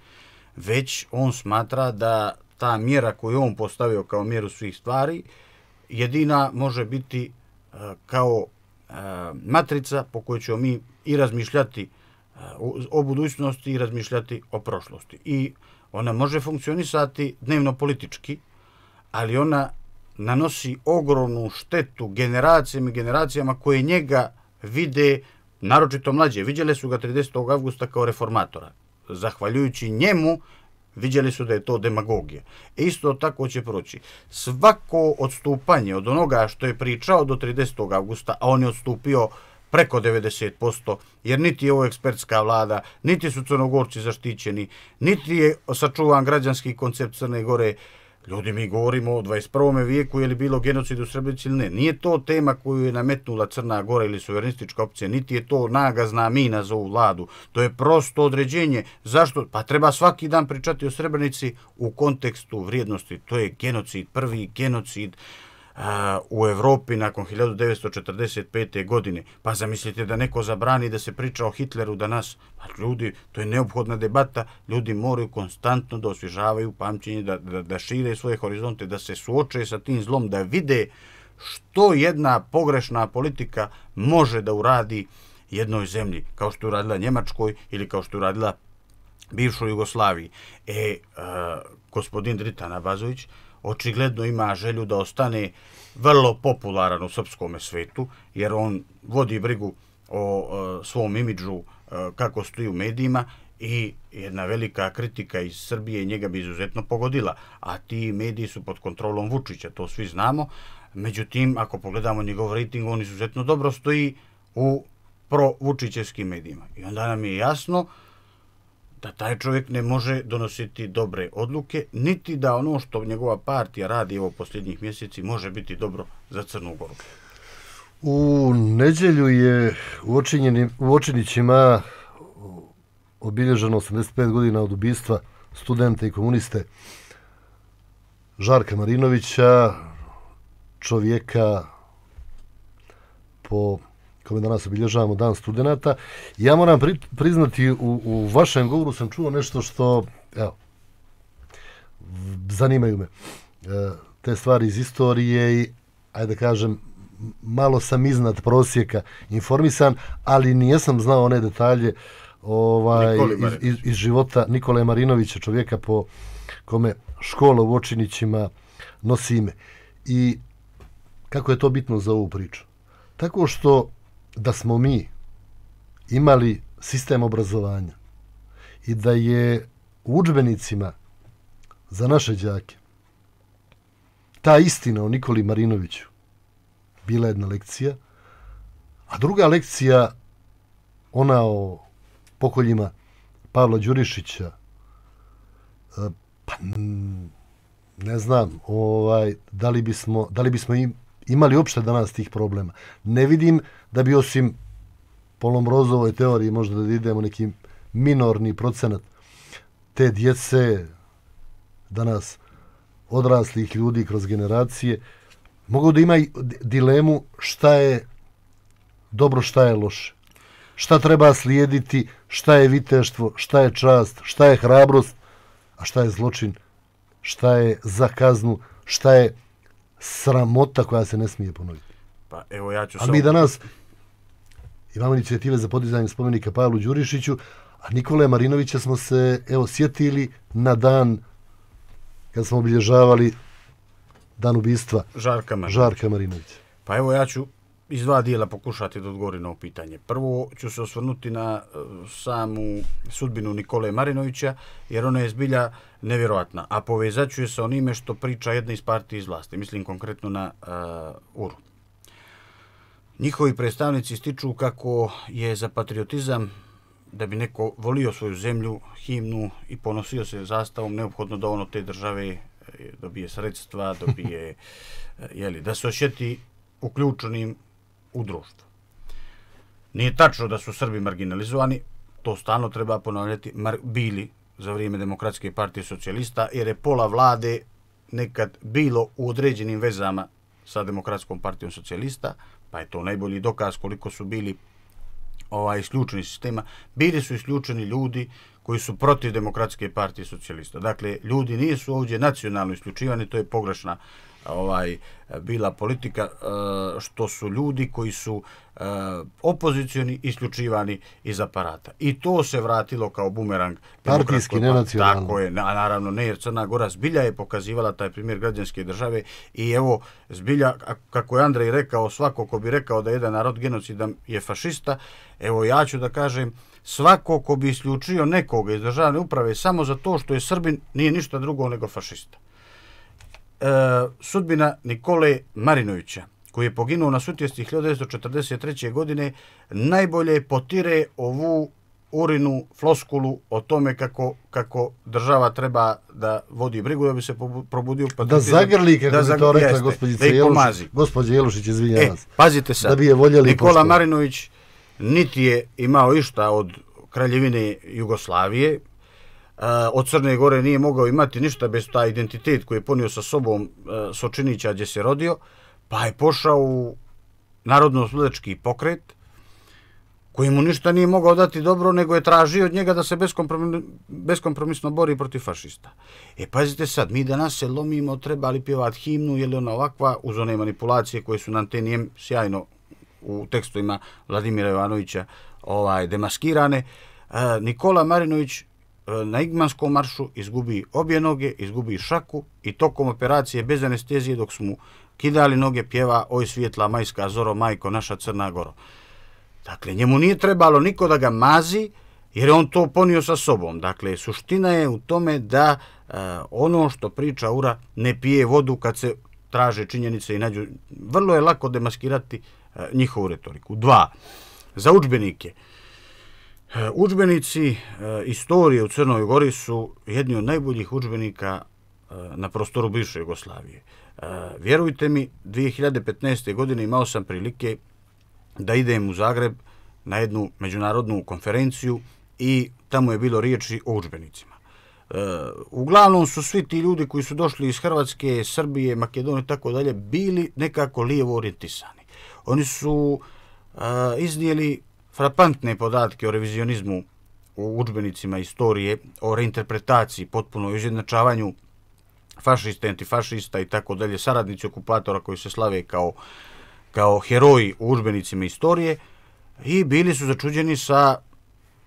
već on smatra da ta mjera koju on postavio kao mjeru svih stvari, jedina može biti e, kao e, matrica po kojoj ćemo mi i razmišljati e, o budućnosti i razmišljati o prošlosti. I ona može funkcionisati dnevno politički, ali ona nanosi ogromnu štetu generacijama i generacijama koje njega vide naročito mlađe, vidjeli su ga 30. augusta kao reformatora. Zahvaljujući njemu, vidjeli su da je to demagogija. E, isto tako će proći. Svako odstupanje od onoga što je pričao do 30. augusta, a on je odstupio preko 90%, jer niti je ovo ekspertska vlada, niti su crnogorci zaštićeni, niti je sačuvan građanski koncept Crne Gore, Ljudi, mi govorimo o 21. vijeku, je li bilo genocid u Srebrenici ili ne. Nije to tema koju je nametnula Crna Gora ili suverenistička opcija, niti je to nagazna mina za ovu vladu. To je prosto određenje. Zašto? Pa treba svaki dan pričati o Srebrenici u kontekstu vrijednosti. To je genocid, prvi genocid u Evropi nakon 1945. godine. Pa zamislite da neko zabrani da se priča o Hitleru danas. Pa ljudi, to je neophodna debata. Ljudi moraju konstantno da osvježavaju pamćenje, da, da, da šire svoje horizonte, da se suoče sa tim zlom, da vide što jedna pogrešna politika može da uradi jednoj zemlji, kao što je uradila Njemačkoj ili kao što je uradila bivšoj Jugoslaviji. E, a, gospodin Dritan Abazović, očigledno ima želju da ostane vrlo popularan u srpskom svetu, jer on vodi brigu o e, svom imidžu e, kako stoji u medijima i jedna velika kritika iz Srbije njega bi izuzetno pogodila, a ti mediji su pod kontrolom Vučića, to svi znamo. Međutim, ako pogledamo njegov rating, on izuzetno dobro stoji u pro-vučićevskim medijima. I onda nam je jasno da taj čovjek ne može donositi dobre odluke, niti da ono što njegova partija radi ovo posljednjih mjeseci može biti dobro za Crnu Goru. U neđelju je u očinićima obilježeno 85 godina od ubijstva studente i komuniste Žarka Marinovića, čovjeka po kome danas obilježavamo dan studenta. Ja moram pri, priznati, u, u vašem govoru sam čuo nešto što, evo, zanimaju me. E, te stvari iz istorije i, ajde da kažem, malo sam iznad prosjeka informisan, ali nijesam znao one detalje ovaj, iz, iz, iz života Nikola Marinovića, čovjeka po kome škola u Očinićima nosi ime. I kako je to bitno za ovu priču? Tako što da smo mi imali sistem obrazovanja i da je u učbenicima za naše đake ta istina o Nikoli Marinoviću bila jedna lekcija, a druga lekcija ona o pokoljima Pavla Đurišića, e, pa ne znam, ovaj, da li bismo, da li bismo im, imali uopšte danas tih problema? Ne vidim da bi osim polomrozovoj teoriji možda da idemo neki minorni procenat te djece danas odraslih ljudi kroz generacije mogu da imaju dilemu šta je dobro, šta je loše. Šta treba slijediti, šta je viteštvo, šta je čast, šta je hrabrost, a šta je zločin, šta je zakaznu, šta je sramota koja se ne smije ponoviti. Pa evo ja ću A sam... mi danas imamo inicijative za podizanje spomenika Pavlu Đurišiću, a Nikola Marinovića smo se evo sjetili na dan kad smo obilježavali dan ubistva Žarka Marinovića. Pa evo ja ću iz dva dijela pokušati da odgovorim na ovo pitanje. Prvo ću se osvrnuti na eh, samu sudbinu Nikole Marinovića, jer ona je zbilja nevjerojatna. A povezat ću je sa onime što priča jedna iz partije iz vlasti. Mislim konkretno na uh, URU. Njihovi predstavnici stiču kako je za patriotizam da bi neko volio svoju zemlju, himnu i ponosio se zastavom, neophodno da ono te države eh, dobije sredstva, dobije, jeli, da se ošeti uključenim u društvu. Nije tačno da su Srbi marginalizovani, to stano treba ponavljati, mar bili za vrijeme Demokratske partije socijalista, jer je pola vlade nekad bilo u određenim vezama sa Demokratskom partijom socijalista, pa je to najbolji dokaz koliko su bili ovaj, isključeni sistema. Bili su isključeni ljudi koji su protiv Demokratske partije socijalista. Dakle, ljudi nisu ovdje nacionalno isključivani, to je pogrešna ovaj e, bila politika e, što su ljudi koji su e, opozicioni isključivani iz aparata. I to se vratilo kao bumerang. Partijski, nacionalno. Tako je, naravno ne, jer Crna Gora zbilja je pokazivala taj primjer građanske države i evo zbilja, kako je Andrej rekao, svako ko bi rekao da je jedan narod genocidan je fašista, evo ja ću da kažem, svako ko bi isključio nekoga iz državne uprave samo za to što je Srbin, nije ništa drugo nego fašista e, sudbina Nikole Marinovića, koji je poginuo na sutjesti 1943. godine, najbolje potire ovu urinu floskulu o tome kako, kako država treba da vodi brigu da bi se probudio. Pa da zagrli, kako da bi zagr... to rekla jeste, gospođica Jelušić. Gospođa Jelušić, izvinjavam e, vas. Pazite sad, da bi je voljeli Nikola poškoli. Marinović niti je imao išta od kraljevine Jugoslavije, od Crne Gore nije mogao imati ništa bez ta identitet koji je ponio sa sobom e, Sočinića gdje se rodio, pa je pošao u narodno-osledački pokret, koji mu ništa nije mogao dati dobro, nego je tražio od njega da se beskompromisno bori protiv fašista. E, pazite sad, mi danas se lomimo, treba li pjevati himnu, je li ona ovakva, uz one manipulacije koje su nam te antenijem sjajno u tekstovima Vladimira Jovanovića ovaj, demaskirane. E, Nikola Marinović E, na Igmanskom maršu, izgubi obje noge, izgubi šaku i tokom operacije bez anestezije dok smo kidali noge pjeva Oj svijetla majska zoro majko naša crna goro. Dakle, njemu nije trebalo niko da ga mazi jer on to ponio sa sobom. Dakle, suština je u tome da e, ono što priča Ura ne pije vodu kad se traže činjenice i nađu. Vrlo je lako demaskirati e, njihovu retoriku. Dva, za učbenike. E, E, Učbenici e, istorije u Crnoj Gori su jedni od najboljih učbenika e, na prostoru bivše Jugoslavije. Vjerujte mi, 2015. godine imao sam prilike da idem u Zagreb na jednu međunarodnu konferenciju i tamo je bilo riječi o učbenicima. Uglavnom su svi ti ljudi koji su došli iz Hrvatske, Srbije, Makedonije i tako dalje bili nekako lijevo orijentisani. Oni su iznijeli frapantne podatke o revizionizmu u učbenicima istorije, o reinterpretaciji, potpuno izjednačavanju fašista i antifašista i tako dalje, saradnici okupatora koji se slave kao, kao heroji u učbenicima istorije i bili su začuđeni sa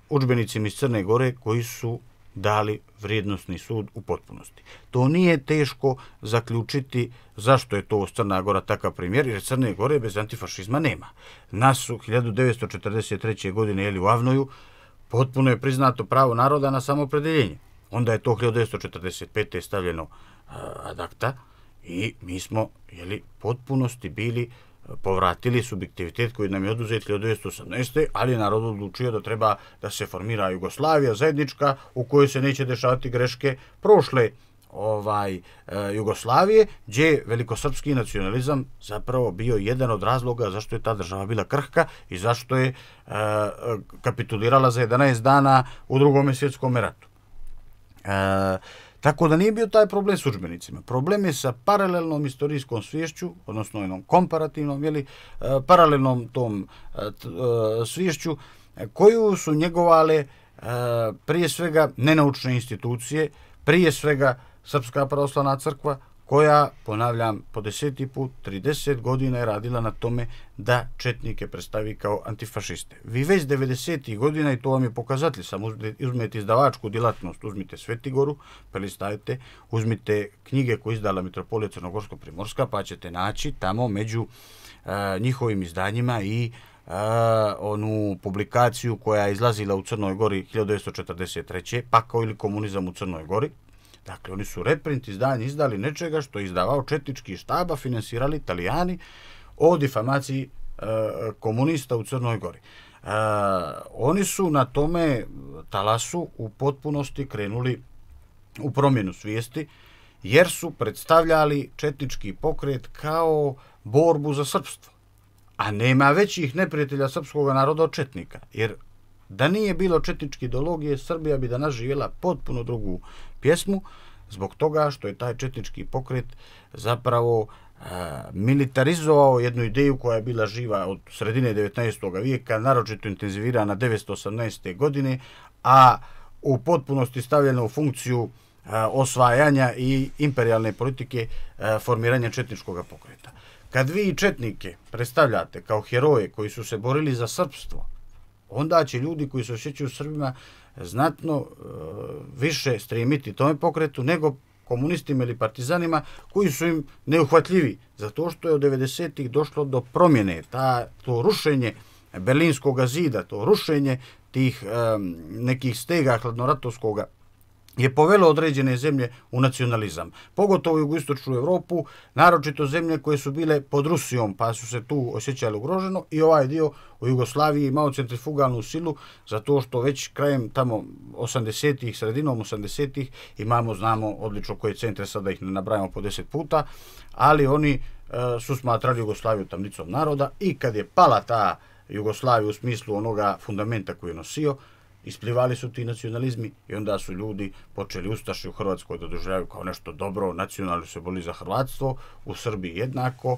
učbenicima iz Crne Gore koji su dali vrijednostni sud u potpunosti. To nije teško zaključiti zašto je to u Crna Gora takav primjer, jer Crne Gore bez antifašizma nema. Nas su 1943. godine ili u Avnoju potpuno je priznato pravo naroda na samopredeljenje. Onda je to 1945. stavljeno eh, adakta i mi smo jeli, potpunosti bili povratili subjektivitet koji nam je oduzet 1918. ali narod odlučio da treba da se formira Jugoslavija zajednička u kojoj se neće dešavati greške prošle ovaj e, Jugoslavije, gdje je velikosrpski nacionalizam zapravo bio jedan od razloga zašto je ta država bila krhka i zašto je e, kapitulirala za 11 dana u drugom svjetskom ratu. Uh, Tako da nije bio taj problem s učbenicima. Problem je sa paralelnom istorijskom svješću, odnosno jednom komparativnom, ili e, paralelnom tom e, e, svješću, koju su njegovale prije svega nenaučne institucije, prije svega Srpska pravoslavna crkva, koja, ponavljam, po deseti put, 30 godina je radila na tome da četnike predstavi kao antifašiste. Vi već 90. godina, i to vam je pokazatelj, samo uzmete izdavačku djelatnost, uzmite Svetigoru, prelistajte, uzmite knjige koje izdala Mitropolija Crnogorsko-Primorska, pa ćete naći tamo među eh, njihovim izdanjima i eh, onu publikaciju koja je izlazila u Crnoj gori 1943. pa ili komunizam u Crnoj gori, Dakle, oni su reprint izdanje izdali nečega što je izdavao četnički štaba, finansirali italijani o difamaciji e, eh, komunista u Crnoj Gori. E, oni su na tome talasu u potpunosti krenuli u promjenu svijesti, jer su predstavljali četnički pokret kao borbu za srpstvo. A nema većih neprijatelja srpskog naroda od četnika, jer Da nije bilo četničke ideologije, Srbija bi danas živjela potpuno drugu pjesmu, zbog toga što je taj četnički pokret zapravo e, militarizovao jednu ideju koja je bila živa od sredine 19. vijeka, naročito intenzivirana 1918. godine, a u potpunosti stavljena u funkciju e, osvajanja i imperialne politike e, formiranja četničkog pokreta. Kad vi četnike predstavljate kao heroje koji su se borili za srpstvo, onda će ljudi koji se osjećaju Srbima znatno uh, više stremiti tome pokretu nego komunistima ili partizanima koji su im neuhvatljivi. Zato što je od 90-ih došlo do promjene, ta, to rušenje berlinskog zida, to rušenje tih um, nekih stega hladnoratovskog je povelo određene zemlje u nacionalizam. Pogotovo u jugoistočnu Evropu, naročito zemlje koje su bile pod Rusijom, pa su se tu osjećali ugroženo i ovaj dio u Jugoslaviji imao centrifugalnu silu za to što već krajem tamo 80-ih, sredinom 80-ih imamo, znamo odlično koje centre, sad da ih ne nabravimo po 10 puta, ali oni e, su smatrali Jugoslaviju tamnicom naroda i kad je pala ta Jugoslavija u smislu onoga fundamenta koji je nosio, isplivali su ti nacionalizmi i onda su ljudi počeli Ustaši u Hrvatskoj da doživljaju kao nešto dobro, nacionalni se boli za Hrvatsko, u Srbiji jednako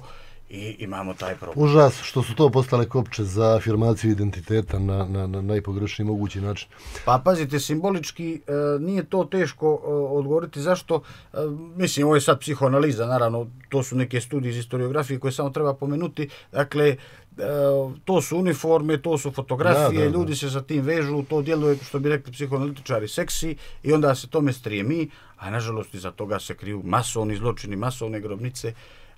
i imamo taj problem. Užas što su to postale kopče za afirmaciju identiteta na, na, na najpogrešniji mogući način. Pa pazite, simbolički e, nije to teško e, odgovoriti. Zašto? E, mislim, ovo je sad psihoanaliza, naravno, to su neke studije iz historiografije koje samo treba pomenuti. Dakle, E, to su uniforme, to su fotografije, da, da, da. ljudi se za tim vežu, to djeluje, što bi rekli psihonalitičari seksi, i onda se tome strijemi, a nažalost iza toga se kriju masovni zločini, masovne grobnice,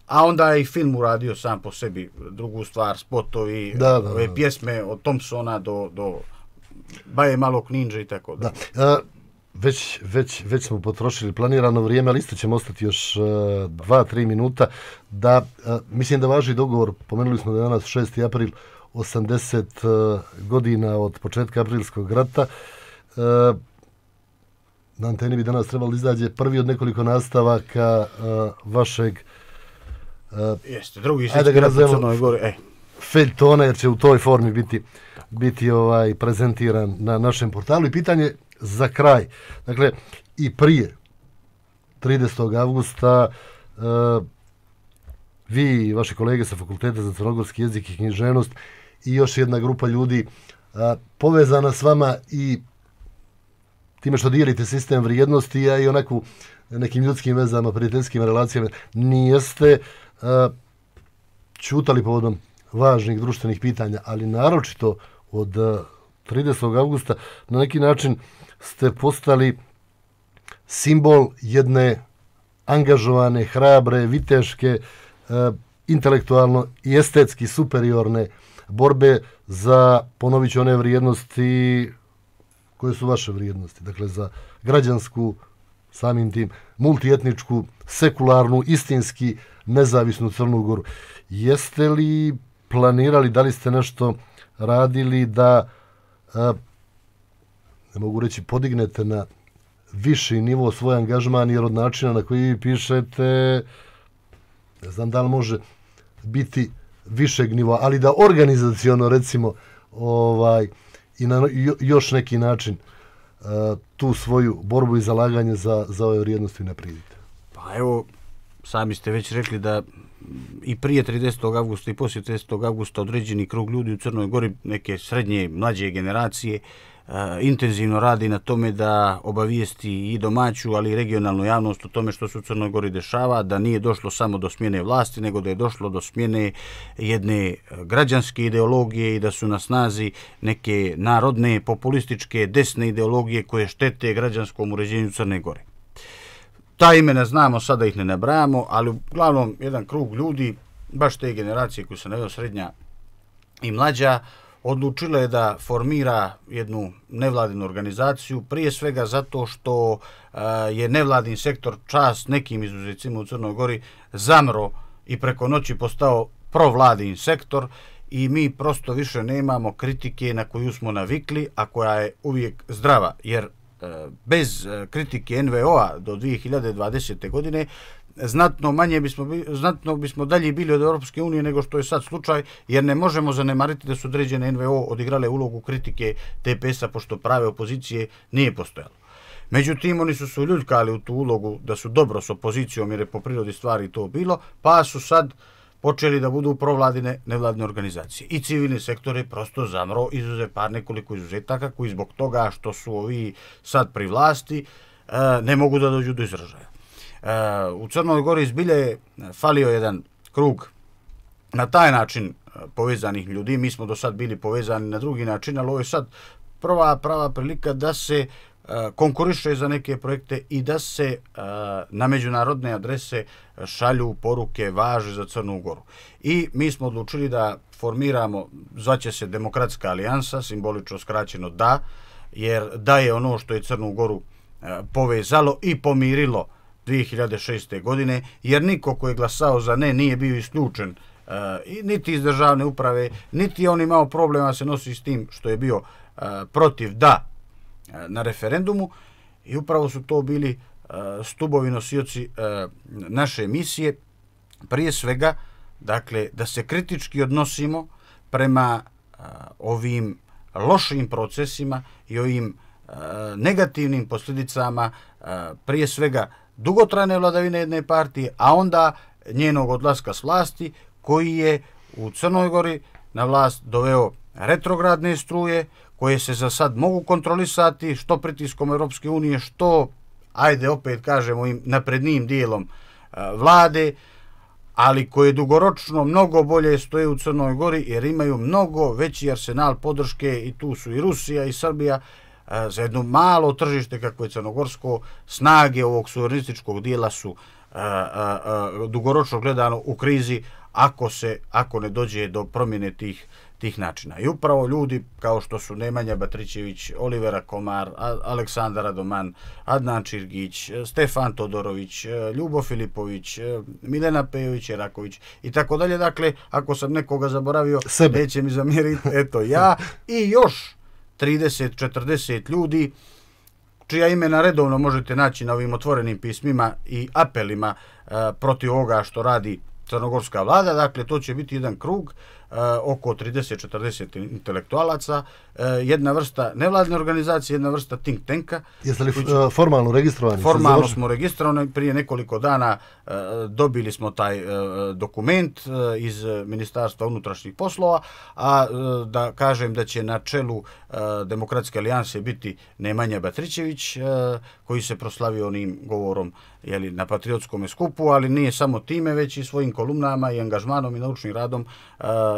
a onda je i film uradio sam po sebi drugu stvar, spotovi, da, da, da. ove pjesme od Thompsona do, do Baje malog ninja i tako da. da. Već, već, već smo potrošili planirano vrijeme, ali isto ćemo ostati još 2-3 e, minuta. Da, e, mislim da važi dogovor, pomenuli smo da je danas 6. april, 80 e, godina od početka aprilskog rata. Na anteni bi danas trebalo izađe prvi od nekoliko nastavaka vašeg Jeste, drugi ajde ga nazvemo gore, Ej. feljtona, jer će u toj formi biti, biti ovaj prezentiran na našem portalu. I pitanje za kraj. Dakle, i prije 30. augusta e, vi i vaše kolege sa Fakulteta za crnogorski jezik i knjiženost i još jedna grupa ljudi e, povezana s vama i time što dijelite sistem vrijednosti, a i onakvu nekim ljudskim vezama, prijateljskim relacijama, nijeste čutali e, povodom važnih društvenih pitanja, ali naročito od 30. augusta na neki način ste postali simbol jedne angažovane, hrabre, viteške, e, intelektualno i estetski superiorne borbe za ponovit one vrijednosti koje su vaše vrijednosti, dakle za građansku, samim tim, multietničku, sekularnu, istinski, nezavisnu Crnu Goru. Jeste li planirali, da li ste nešto radili da e, ne mogu reći, podignete na viši nivo svoj angažman, jer od načina na koji pišete, ne znam da li može biti višeg nivoa, ali da organizacijono, recimo, ovaj, i na još neki način eh, tu svoju borbu i zalaganje za, za ove vrijednosti ne pridite. Pa evo, sami ste već rekli da i prije 30. augusta i poslije 30. augusta određeni krug ljudi u Crnoj Gori, neke srednje, mlađe generacije, intenzivno radi na tome da obavijesti i domaću, ali i regionalnu javnost o tome što se u Crnoj Gori dešava, da nije došlo samo do smjene vlasti, nego da je došlo do smjene jedne građanske ideologije i da su na snazi neke narodne, populističke, desne ideologije koje štete građanskom uređenju Crne Gore. Ta imena znamo, sada ih ne nabrajamo, ali uglavnom jedan krug ljudi, baš te generacije koje se naveo srednja i mlađa, odlučila je da formira jednu nevladinu organizaciju, prije svega zato što eh, je nevladin sektor čas nekim izuzetcima u Crnoj Gori zamro i preko noći postao provladin sektor i mi prosto više nemamo kritike na koju smo navikli, a koja je uvijek zdrava, jer eh, bez eh, kritike NVO-a do 2020. godine znatno manje bismo znatno bismo dalje bili od Europske unije nego što je sad slučaj jer ne možemo zanemariti da su određene NVO odigrale ulogu kritike TPS-a pošto prave opozicije nije postojalo. Međutim, oni su se uljuljkali u tu ulogu da su dobro s opozicijom jer je po prirodi stvari to bilo, pa su sad počeli da budu provladine nevladne organizacije. I civilni sektor je prosto zamro izuze par nekoliko izuzetaka koji zbog toga što su ovi sad pri vlasti e, ne mogu da dođu do izražaja. Eh, u Crnoj Gori izbilje je eh, falio jedan krug na taj način eh, povezanih ljudi. Mi smo do sad bili povezani na drugi način, ali ovo je sad prva prava prilika da se konkuriše za neke projekte i da se na međunarodne adrese šalju poruke važe za Crnu Goru. I mi smo odlučili da formiramo, zvaće se Demokratska alijansa, simbolično skraćeno da, jer da je ono što je Crnu Goru povezalo i pomirilo 2006. godine, jer niko ko je glasao za ne nije bio isključen eh, niti iz državne uprave, niti je on imao problema se nosi s tim što je bio eh, protiv da eh, na referendumu i upravo su to bili stubovi nosioci naše emisije. Prije svega, dakle, da se kritički odnosimo prema ovim lošim procesima i ovim negativnim posljedicama prije svega dugotrane vladavine jedne partije, a onda njenog odlaska s vlasti, koji je u Crnoj Gori na vlast doveo retrogradne struje, koje se za sad mogu kontrolisati, što pritiskom Europske unije, što, ajde opet kažemo im, naprednijim dijelom e, vlade, ali koje dugoročno mnogo bolje stoje u Crnoj Gori jer imaju mnogo veći arsenal podrške i tu su i Rusija i Srbija za jedno malo tržište kako je Crnogorsko, snage ovog suverenističkog dijela su dugoročno gledano u krizi ako se ako ne dođe do promjene tih tih načina. I upravo ljudi kao što su Nemanja Batričević, Olivera Komar, Aleksandar Radoman, Adnan Čirgić, Stefan Todorović, e, Ljubo Filipović, e, Milena Pejović, Raković i tako dalje. Dakle, ako sam nekoga zaboravio, Sebe. neće mi zamjeriti, eto ja. I još 30-40 ljudi, čija imena redovno možete naći na ovim otvorenim pismima i apelima eh, protiv ovoga što radi crnogorska vlada. Dakle, to će biti jedan krug. Eh, oko 30-40 intelektualaca, eh, jedna vrsta nevladne organizacije, jedna vrsta think tanka. Jeste li eh, formalno registrovani? Formalno smo registrovani, prije nekoliko dana dobili smo taj dokument iz Ministarstva unutrašnjih poslova, a da kažem da će na čelu Demokratske alijanse biti Nemanja Batrićević, koji se proslavio onim govorom jeli, na patriotskom skupu, ali nije samo time, već i svojim kolumnama i angažmanom i naučnim radom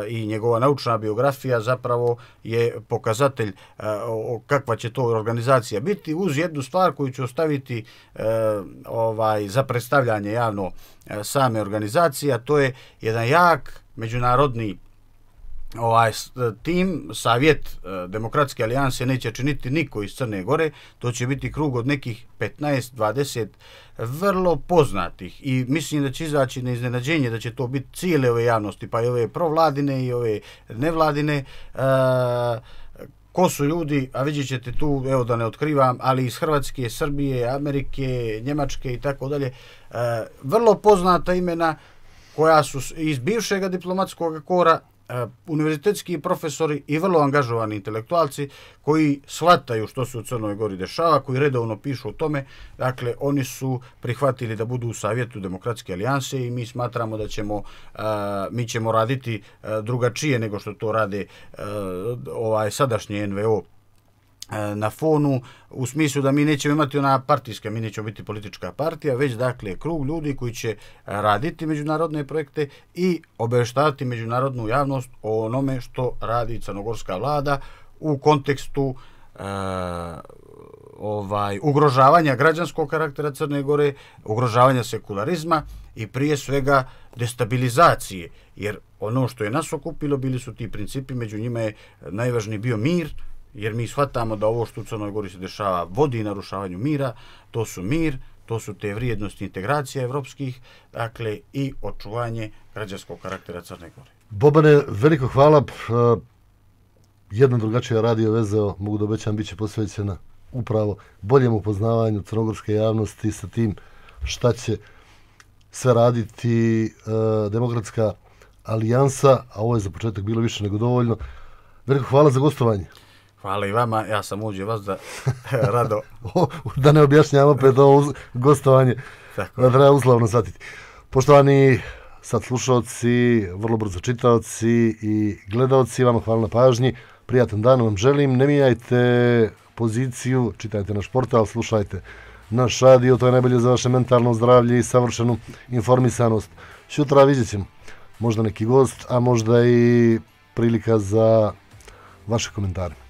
i njegova naučna biografija zapravo je pokazatelj e, kakva će to organizacija biti uz jednu stvar koju će ostaviti e, ovaj, za predstavljanje javno e, same organizacije, to je jedan jak međunarodni ovaj, e, tim, savjet e, Demokratske alijanse neće činiti niko iz Crne Gore, to će biti krug od nekih 15-20 vrlo poznatih i mislim da će izaći na iznenađenje da će to biti cijele ove javnosti, pa i ove provladine i ove nevladine, e, ko su ljudi, a vidjet tu, evo da ne otkrivam, ali iz Hrvatske, Srbije, Amerike, Njemačke i tako dalje, e, vrlo poznata imena koja su iz bivšeg diplomatskog kora Eh, univerzitetski profesori i vrlo angažovani intelektualci koji shvataju što se u Crnoj Gori dešava, koji redovno pišu o tome. Dakle, oni su prihvatili da budu u Savjetu demokratske alijanse i mi smatramo da ćemo, eh, mi ćemo raditi eh, drugačije nego što to rade ovaj sadašnje NVO E, na fonu u smislu da mi nećemo imati ona partijska, mi nećemo biti politička partija, već dakle krug ljudi koji će e, raditi međunarodne projekte i obještavati međunarodnu javnost o onome što radi crnogorska vlada u kontekstu e, ovaj ugrožavanja građanskog karaktera Crne Gore, ugrožavanja sekularizma i prije svega destabilizacije, jer ono što je nas okupilo bili su ti principi, među njima je najvažniji bio mir, jer mi shvatamo da ovo što u Crnoj Gori se dešava vodi narušavanju mira, to su mir, to su te vrijednosti integracije evropskih, dakle i očuvanje građanskog karaktera Crne Gore. Bobane, veliko hvala. Jedna drugačija radio vezeo, mogu da obećam, bit će posvećena upravo boljem upoznavanju crnogorske javnosti sa tim šta će sve raditi e, demokratska alijansa, a ovo je za početak bilo više nego dovoljno. Veliko hvala za gostovanje. Hvala i vama, ja sam uđe vas da rado... da ne objašnjamo pred ovo gostovanje, Tako. da treba uslovno satiti. Poštovani sad slušalci, vrlo brzo čitalci i gledalci, vam hvala na pažnji, prijatan dan vam želim, ne mijajte poziciju, čitajte naš portal, slušajte naš radio, to je najbolje za vaše mentalno zdravlje i savršenu informisanost. Sutra vidjet ćemo, možda neki gost, a možda i prilika za vaše komentare.